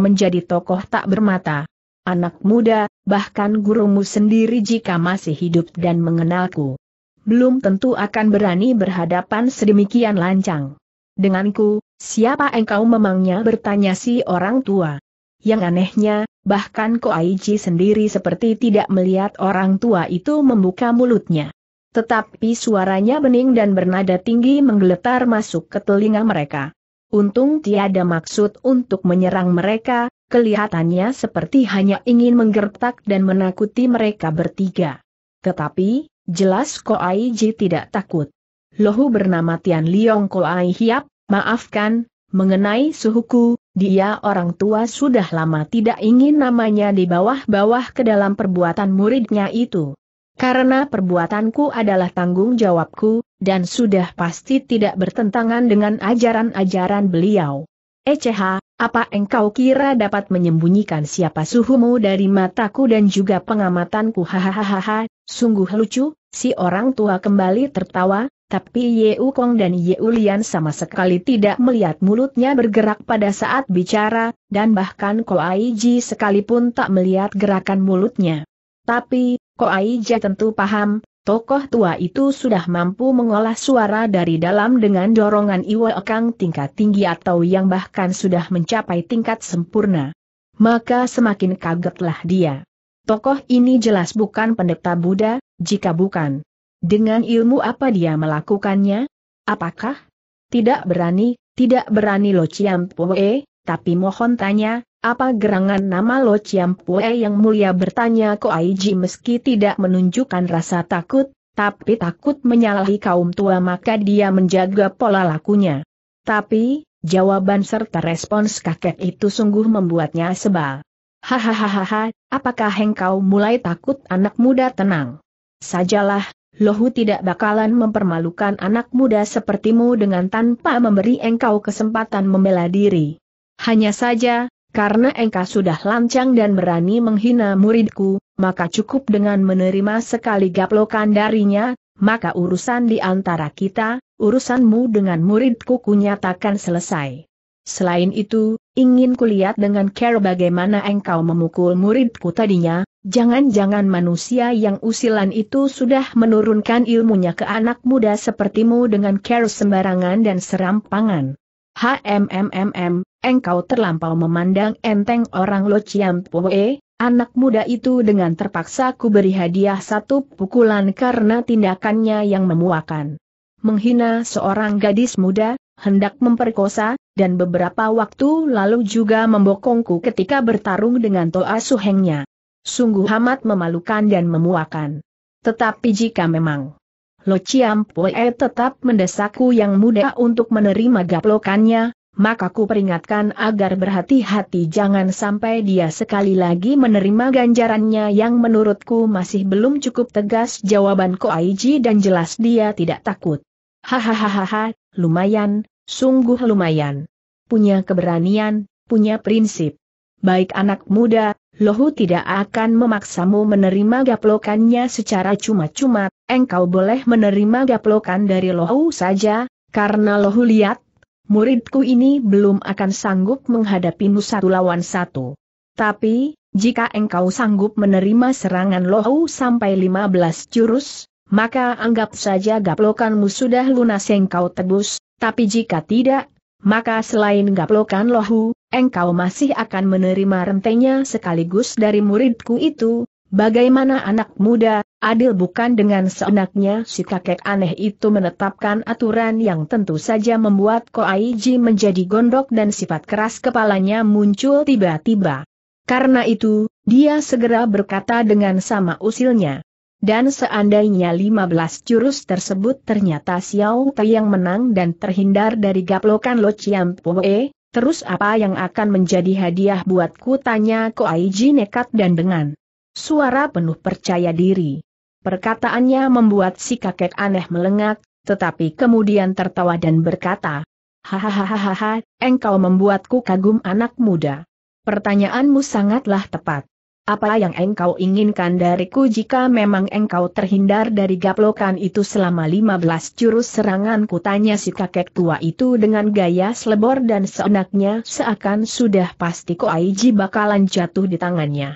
menjadi tokoh tak bermata. Anak muda, bahkan gurumu sendiri jika masih hidup dan mengenalku. Belum tentu akan berani berhadapan sedemikian lancang. Denganku, siapa engkau memangnya bertanya si orang tua. Yang anehnya, bahkan Koaichi sendiri seperti tidak melihat orang tua itu membuka mulutnya. Tetapi suaranya bening dan bernada tinggi menggeletar masuk ke telinga mereka. Untung tiada maksud untuk menyerang mereka, kelihatannya seperti hanya ingin menggertak dan menakuti mereka bertiga. Tetapi, jelas Ko Ji tidak takut. Lohu bernama Tian Liong Koai Hiap, maafkan, mengenai suhuku, dia orang tua sudah lama tidak ingin namanya di bawah-bawah ke dalam perbuatan muridnya itu. Karena perbuatanku adalah tanggung jawabku, dan sudah pasti tidak bertentangan dengan ajaran-ajaran beliau. ECH, apa engkau kira dapat menyembunyikan siapa suhumu dari mataku dan juga pengamatanku hahaha, sungguh lucu, si orang tua kembali tertawa, tapi Yeu Kong dan Ye Lian sama sekali tidak melihat mulutnya bergerak pada saat bicara, dan bahkan Ko Koaiji sekalipun tak melihat gerakan mulutnya. Tapi, Ko Aija tentu paham, tokoh tua itu sudah mampu mengolah suara dari dalam dengan dorongan Iwa Ekang tingkat tinggi atau yang bahkan sudah mencapai tingkat sempurna. Maka semakin kagetlah dia. Tokoh ini jelas bukan pendeta Buddha, jika bukan. Dengan ilmu apa dia melakukannya? Apakah? Tidak berani, tidak berani Lo Chiam Pue, tapi mohon tanya, apa gerangan nama Lo Chiam Pue yang mulia bertanya ko Aiji meski tidak menunjukkan rasa takut, tapi takut menyalahi kaum tua maka dia menjaga pola lakunya. Tapi, jawaban serta respons kakek itu sungguh membuatnya sebal. Hahaha, apakah engkau mulai takut anak muda tenang? Sajalah, Lohu tidak bakalan mempermalukan anak muda sepertimu dengan tanpa memberi engkau kesempatan membela diri. Hanya saja, karena engkau sudah lancang dan berani menghina muridku, maka cukup dengan menerima sekali gaplokan darinya, maka urusan di antara kita, urusanmu dengan muridku kunyatakan selesai. Selain itu, ingin kulihat dengan care bagaimana engkau memukul muridku tadinya, jangan-jangan manusia yang usilan itu sudah menurunkan ilmunya ke anak muda sepertimu dengan care sembarangan dan serampangan. HMMMM, engkau terlampau memandang enteng orang Lo Chiam Poe, anak muda itu dengan terpaksa ku beri hadiah satu pukulan karena tindakannya yang memuakan. Menghina seorang gadis muda, hendak memperkosa, dan beberapa waktu lalu juga membokongku ketika bertarung dengan Toa Suhengnya. Sungguh amat memalukan dan memuakan. Tetapi jika memang Lo Chiam Poe tetap mendesakku yang muda untuk menerima gaplokannya, maka ku peringatkan agar berhati-hati jangan sampai dia sekali lagi menerima ganjarannya yang menurutku masih belum cukup tegas jawaban Aiji dan jelas dia tidak takut. Hahaha, lumayan, sungguh lumayan. Punya keberanian, punya prinsip. Baik anak muda, Lohu tidak akan memaksamu menerima gaplokannya secara cuma-cuma, engkau boleh menerima gaplokan dari Lohu saja, karena Lohu lihat, muridku ini belum akan sanggup menghadapimu satu lawan satu. Tapi, jika engkau sanggup menerima serangan lohu sampai 15 jurus, maka anggap saja gaplokanmu sudah lunas engkau tebus, tapi jika tidak, maka selain gaplokan lohu, engkau masih akan menerima rentenya sekaligus dari muridku itu, Bagaimana anak muda, adil bukan dengan seenaknya si kakek aneh itu menetapkan aturan yang tentu saja membuat Ko Koaiji menjadi gondok dan sifat keras kepalanya muncul tiba-tiba. Karena itu, dia segera berkata dengan sama usilnya. Dan seandainya 15 jurus tersebut ternyata Xiao Tai yang menang dan terhindar dari gaplokan Lo Chiam Poe, terus apa yang akan menjadi hadiah buatku tanya Ko Koaiji nekat dan dengan Suara penuh percaya diri. Perkataannya membuat si kakek aneh melengak, tetapi kemudian tertawa dan berkata, Hahaha, engkau membuatku kagum anak muda. Pertanyaanmu sangatlah tepat. Apa yang engkau inginkan dariku jika memang engkau terhindar dari gaplokan itu selama 15 jurus serangan kutanya si kakek tua itu dengan gaya selebor dan seenaknya seakan sudah pasti Koaiji bakalan jatuh di tangannya.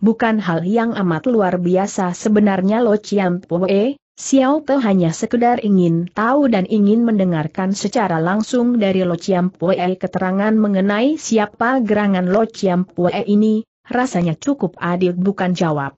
Bukan hal yang amat luar biasa sebenarnya Lo Chiam Pue, Xiao Te hanya sekedar ingin tahu dan ingin mendengarkan secara langsung dari Lo Chiam Pue keterangan mengenai siapa gerangan Lo Chiam Pue ini, rasanya cukup adil bukan jawab.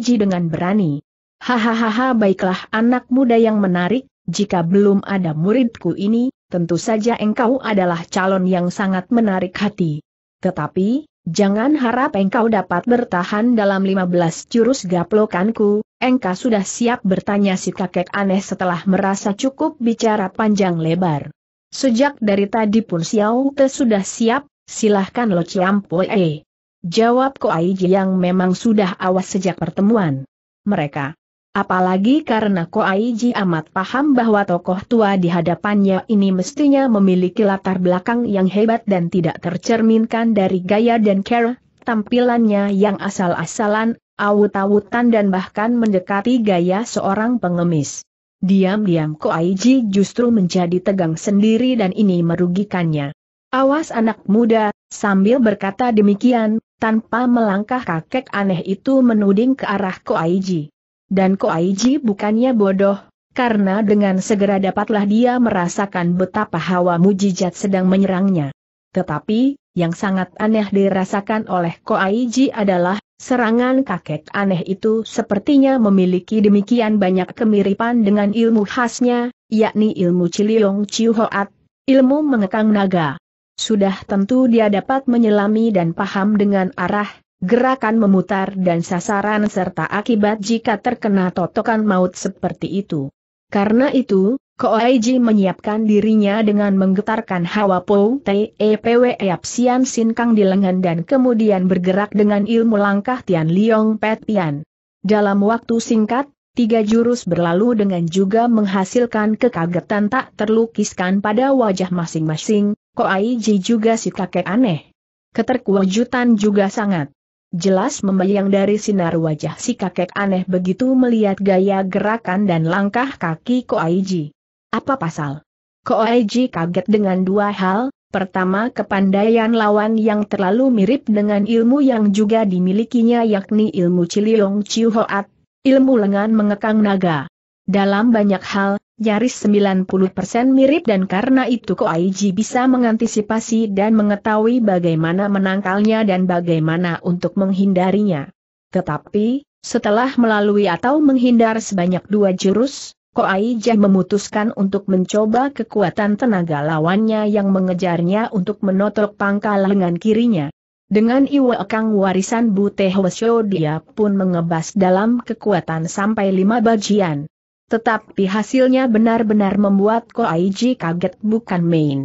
Ji dengan berani. Hahaha baiklah anak muda yang menarik, jika belum ada muridku ini, tentu saja engkau adalah calon yang sangat menarik hati. Tetapi, Jangan harap engkau dapat bertahan dalam 15 jurus gaplokanku, engkau sudah siap bertanya si kakek aneh setelah merasa cukup bicara panjang lebar. Sejak dari tadi pun Xiao Te sudah siap, silahkan lo ciampoe. Jawab Ko Aiji yang memang sudah awas sejak pertemuan. Mereka Apalagi karena Koaiji amat paham bahwa tokoh tua di hadapannya ini mestinya memiliki latar belakang yang hebat dan tidak tercerminkan dari gaya dan cara tampilannya yang asal-asalan, awut-awutan dan bahkan mendekati gaya seorang pengemis. Diam-diam Koaiji justru menjadi tegang sendiri dan ini merugikannya. Awas anak muda, sambil berkata demikian, tanpa melangkah kakek aneh itu menuding ke arah Koaiji. Dan Ko Koaiji bukannya bodoh, karena dengan segera dapatlah dia merasakan betapa hawa mujizat sedang menyerangnya. Tetapi, yang sangat aneh dirasakan oleh Ko Koaiji adalah, serangan kakek aneh itu sepertinya memiliki demikian banyak kemiripan dengan ilmu khasnya, yakni ilmu Ciliong Hoat, ilmu mengekang naga. Sudah tentu dia dapat menyelami dan paham dengan arah, gerakan memutar dan sasaran serta akibat jika terkena totokan maut seperti itu. Karena itu, Koaiji menyiapkan dirinya dengan menggetarkan hawa Pou Tepwe Apsian Sin Kang di lengan dan kemudian bergerak dengan ilmu langkah Tian Liong Petian. Dalam waktu singkat, tiga jurus berlalu dengan juga menghasilkan kekagetan tak terlukiskan pada wajah masing-masing, Koaiji juga si kakek aneh. Keterkewajutan juga sangat. Jelas membayang dari sinar wajah si kakek aneh begitu melihat gaya gerakan dan langkah kaki Koaiji. Apa pasal? Koaiji kaget dengan dua hal, pertama kepandaian lawan yang terlalu mirip dengan ilmu yang juga dimilikinya yakni ilmu Ciliong hoat, ilmu lengan mengekang naga. Dalam banyak hal, nyaris 90% mirip dan karena itu Ko Aiji bisa mengantisipasi dan mengetahui bagaimana menangkalnya dan bagaimana untuk menghindarinya. Tetapi, setelah melalui atau menghindar sebanyak dua jurus, Ko Aiji memutuskan untuk mencoba kekuatan tenaga lawannya yang mengejarnya untuk menotok pangkal lengan kirinya. Dengan Iwa Kang warisan Bute Show dia pun mengebas dalam kekuatan sampai lima bagian. Tetapi hasilnya benar-benar membuat Ko Koaiji kaget bukan main.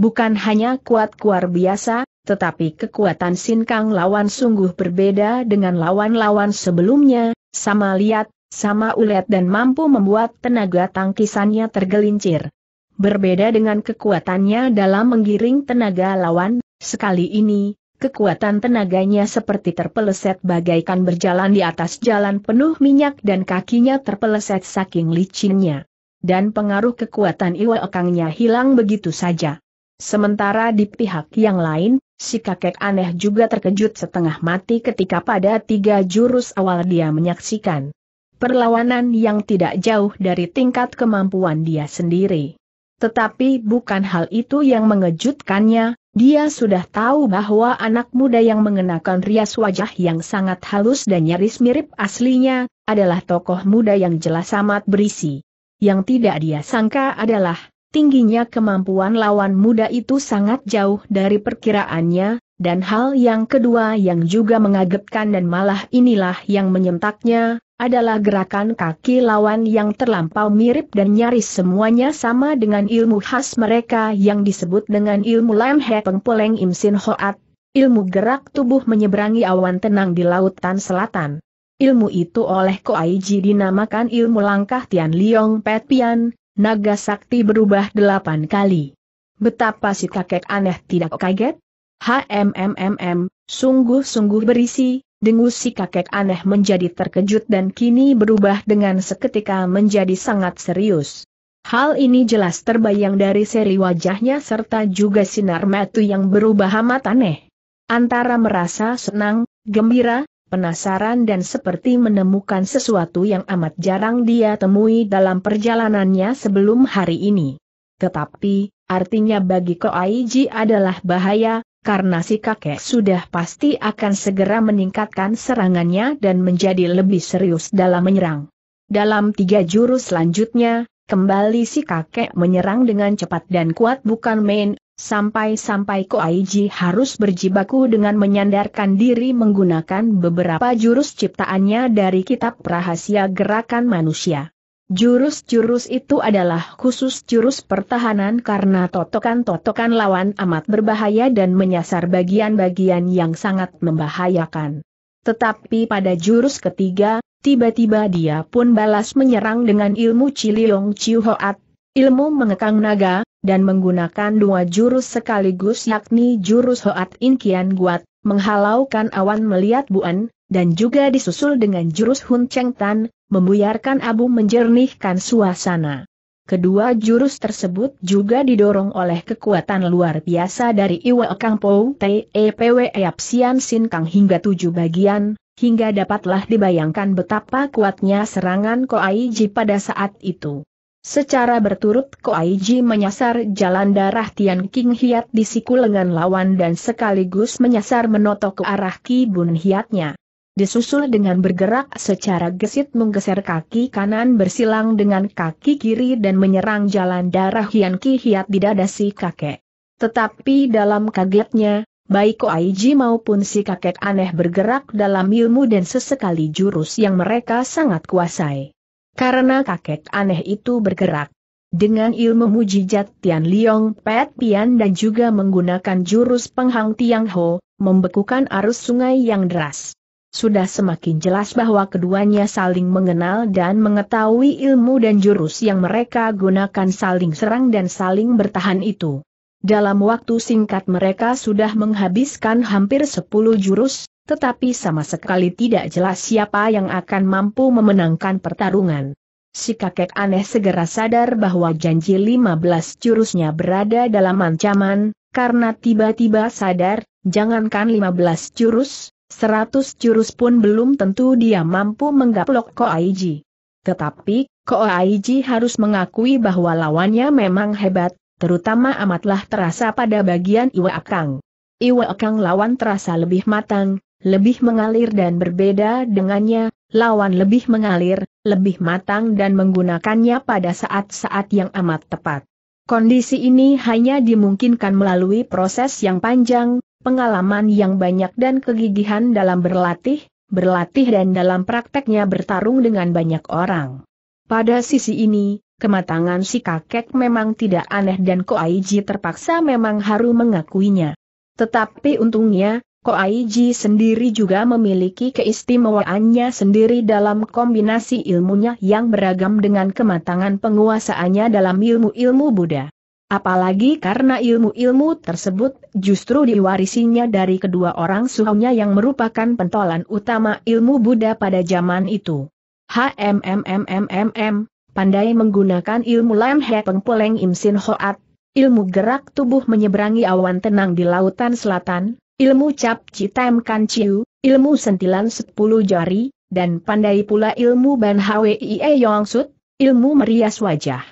Bukan hanya kuat kuar biasa, tetapi kekuatan Sinkang lawan sungguh berbeda dengan lawan-lawan sebelumnya, sama lihat, sama ulet dan mampu membuat tenaga tangkisannya tergelincir. Berbeda dengan kekuatannya dalam menggiring tenaga lawan, sekali ini, kekuatan tenaganya seperti terpeleset bagaikan berjalan di atas jalan penuh minyak dan kakinya terpeleset saking licinnya. Dan pengaruh kekuatan iwa ekangnya hilang begitu saja. Sementara di pihak yang lain, si kakek aneh juga terkejut setengah mati ketika pada tiga jurus awal dia menyaksikan perlawanan yang tidak jauh dari tingkat kemampuan dia sendiri. Tetapi bukan hal itu yang mengejutkannya, dia sudah tahu bahwa anak muda yang mengenakan rias wajah yang sangat halus dan nyaris mirip aslinya, adalah tokoh muda yang jelas amat berisi. Yang tidak dia sangka adalah, tingginya kemampuan lawan muda itu sangat jauh dari perkiraannya, dan hal yang kedua yang juga mengagetkan dan malah inilah yang menyentaknya, adalah gerakan kaki lawan yang terlampau mirip dan nyaris semuanya sama dengan ilmu khas mereka yang disebut dengan ilmu Lam He Peng Poleng Im Sin Hoat, ilmu gerak tubuh menyeberangi awan tenang di lautan selatan. Ilmu itu oleh ko aiji dinamakan ilmu langkah Tian Liong Pet Pian, naga sakti berubah delapan kali. Betapa si kakek aneh tidak kaget, HMMMM, sungguh-sungguh berisi, dengus si kakek aneh menjadi terkejut dan kini berubah dengan seketika menjadi sangat serius. Hal ini jelas terbayang dari seri wajahnya serta juga sinar metu yang berubah amat aneh. Antara merasa senang, gembira, penasaran dan seperti menemukan sesuatu yang amat jarang dia temui dalam perjalanannya sebelum hari ini. Tetapi, artinya bagi Koaiji adalah bahaya, karena si kakek sudah pasti akan segera meningkatkan serangannya dan menjadi lebih serius dalam menyerang. Dalam tiga jurus selanjutnya, kembali si kakek menyerang dengan cepat dan kuat bukan main, sampai-sampai Koaiji harus berjibaku dengan menyandarkan diri menggunakan beberapa jurus ciptaannya dari kitab rahasia gerakan manusia. Jurus-jurus itu adalah khusus jurus pertahanan karena totokan-totokan lawan amat berbahaya dan menyasar bagian-bagian yang sangat membahayakan. Tetapi pada jurus ketiga, tiba-tiba dia pun balas menyerang dengan ilmu Ciliong Chiu Hoat, ilmu mengekang naga, dan menggunakan dua jurus sekaligus yakni jurus Hoat Inkian Guat, menghalaukan awan melihat Buan, dan juga disusul dengan jurus Hun Cheng Tan, membuyarkan abu menjernihkan suasana. Kedua jurus tersebut juga didorong oleh kekuatan luar biasa dari Iwa Kang Pou T.E.P.W. Sian Sin Kang hingga tujuh bagian, hingga dapatlah dibayangkan betapa kuatnya serangan Koaiji pada saat itu. Secara berturut Koaiji menyasar jalan darah Tian King Hiat di siku lengan lawan dan sekaligus menyasar menotok ke arah Ki Hiatnya disusul dengan bergerak secara gesit menggeser kaki kanan bersilang dengan kaki kiri dan menyerang jalan darah Hian Ki Hiat di dada si kakek. Tetapi dalam kagetnya, baik Ko Aiji maupun si kakek aneh bergerak dalam ilmu dan sesekali jurus yang mereka sangat kuasai. Karena kakek aneh itu bergerak dengan ilmu mujijat Tian Liong Pet Pian dan juga menggunakan jurus penghang Tiang Ho, membekukan arus sungai yang deras sudah semakin jelas bahwa keduanya saling mengenal dan mengetahui ilmu dan jurus yang mereka gunakan saling serang dan saling bertahan itu. Dalam waktu singkat mereka sudah menghabiskan hampir 10 jurus, tetapi sama sekali tidak jelas siapa yang akan mampu memenangkan pertarungan. Si kakek aneh segera sadar bahwa janji 15 jurusnya berada dalam ancaman, karena tiba-tiba sadar, jangankan 15 jurus, Seratus jurus pun belum tentu dia mampu menggaplok Ko Aiji. Tetapi, Ko Aiji harus mengakui bahwa lawannya memang hebat, terutama amatlah terasa pada bagian Iwa Akang. Iwa Akang lawan terasa lebih matang, lebih mengalir dan berbeda dengannya, lawan lebih mengalir, lebih matang dan menggunakannya pada saat-saat yang amat tepat. Kondisi ini hanya dimungkinkan melalui proses yang panjang, pengalaman yang banyak dan kegigihan dalam berlatih, berlatih dan dalam prakteknya bertarung dengan banyak orang. Pada sisi ini, kematangan si kakek memang tidak aneh dan Ko Aiji terpaksa memang harus mengakuinya. Tetapi untungnya, Ko Aiji sendiri juga memiliki keistimewaannya sendiri dalam kombinasi ilmunya yang beragam dengan kematangan penguasaannya dalam ilmu-ilmu Buddha. Apalagi karena ilmu-ilmu tersebut justru diwarisinya dari kedua orang suhunya yang merupakan pentolan utama ilmu Buddha pada zaman itu. HMMMMMM, pandai menggunakan ilmu Lam He Peng Poleng Im Sin Hoat, ilmu gerak tubuh menyeberangi awan tenang di lautan selatan, ilmu cap citam kan Chiu, ilmu sentilan sepuluh jari, dan pandai pula ilmu ban hwi yong sut, ilmu merias wajah.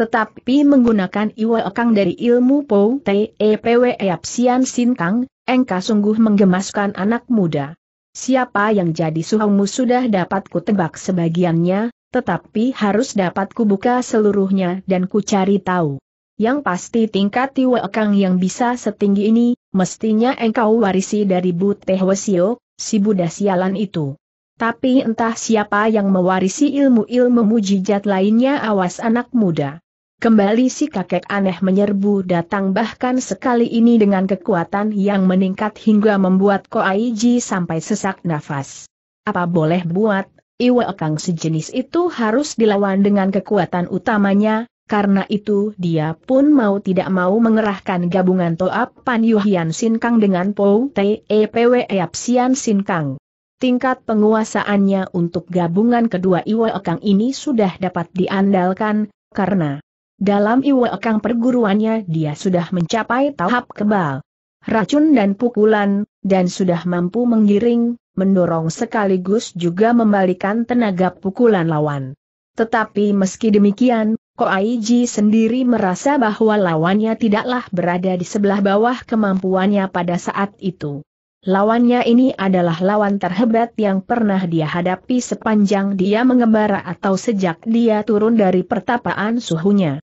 Tetapi menggunakan Iwa ekang dari ilmu Pou Te e Pwe Apsian Sin Kang, engkau sungguh menggemaskan anak muda. Siapa yang jadi suhumu sudah dapat kutebak sebagiannya, tetapi harus dapat kubuka seluruhnya dan ku cari tahu. Yang pasti tingkat Iwa ekang yang bisa setinggi ini, mestinya engkau warisi dari Buteh Wesio, si Buddha sialan itu. Tapi entah siapa yang mewarisi ilmu-ilmu mujizat lainnya awas anak muda. Kembali si kakek aneh menyerbu datang bahkan sekali ini dengan kekuatan yang meningkat hingga membuat Ko Koaiji sampai sesak nafas. Apa boleh buat, Iwa Kang sejenis itu harus dilawan dengan kekuatan utamanya, karena itu dia pun mau tidak mau mengerahkan gabungan Toap Pan Yuhian Sin Kang dengan Pou Tepwe Eap Sian Sin Kang. Tingkat penguasaannya untuk gabungan kedua Iwa Kang ini sudah dapat diandalkan, karena dalam iwekang perguruannya dia sudah mencapai tahap kebal. Racun dan pukulan, dan sudah mampu menggiring, mendorong sekaligus juga membalikan tenaga pukulan lawan. Tetapi meski demikian, Ko Aiji sendiri merasa bahwa lawannya tidaklah berada di sebelah bawah kemampuannya pada saat itu. Lawannya ini adalah lawan terhebat yang pernah dia hadapi sepanjang dia mengembara atau sejak dia turun dari pertapaan suhunya.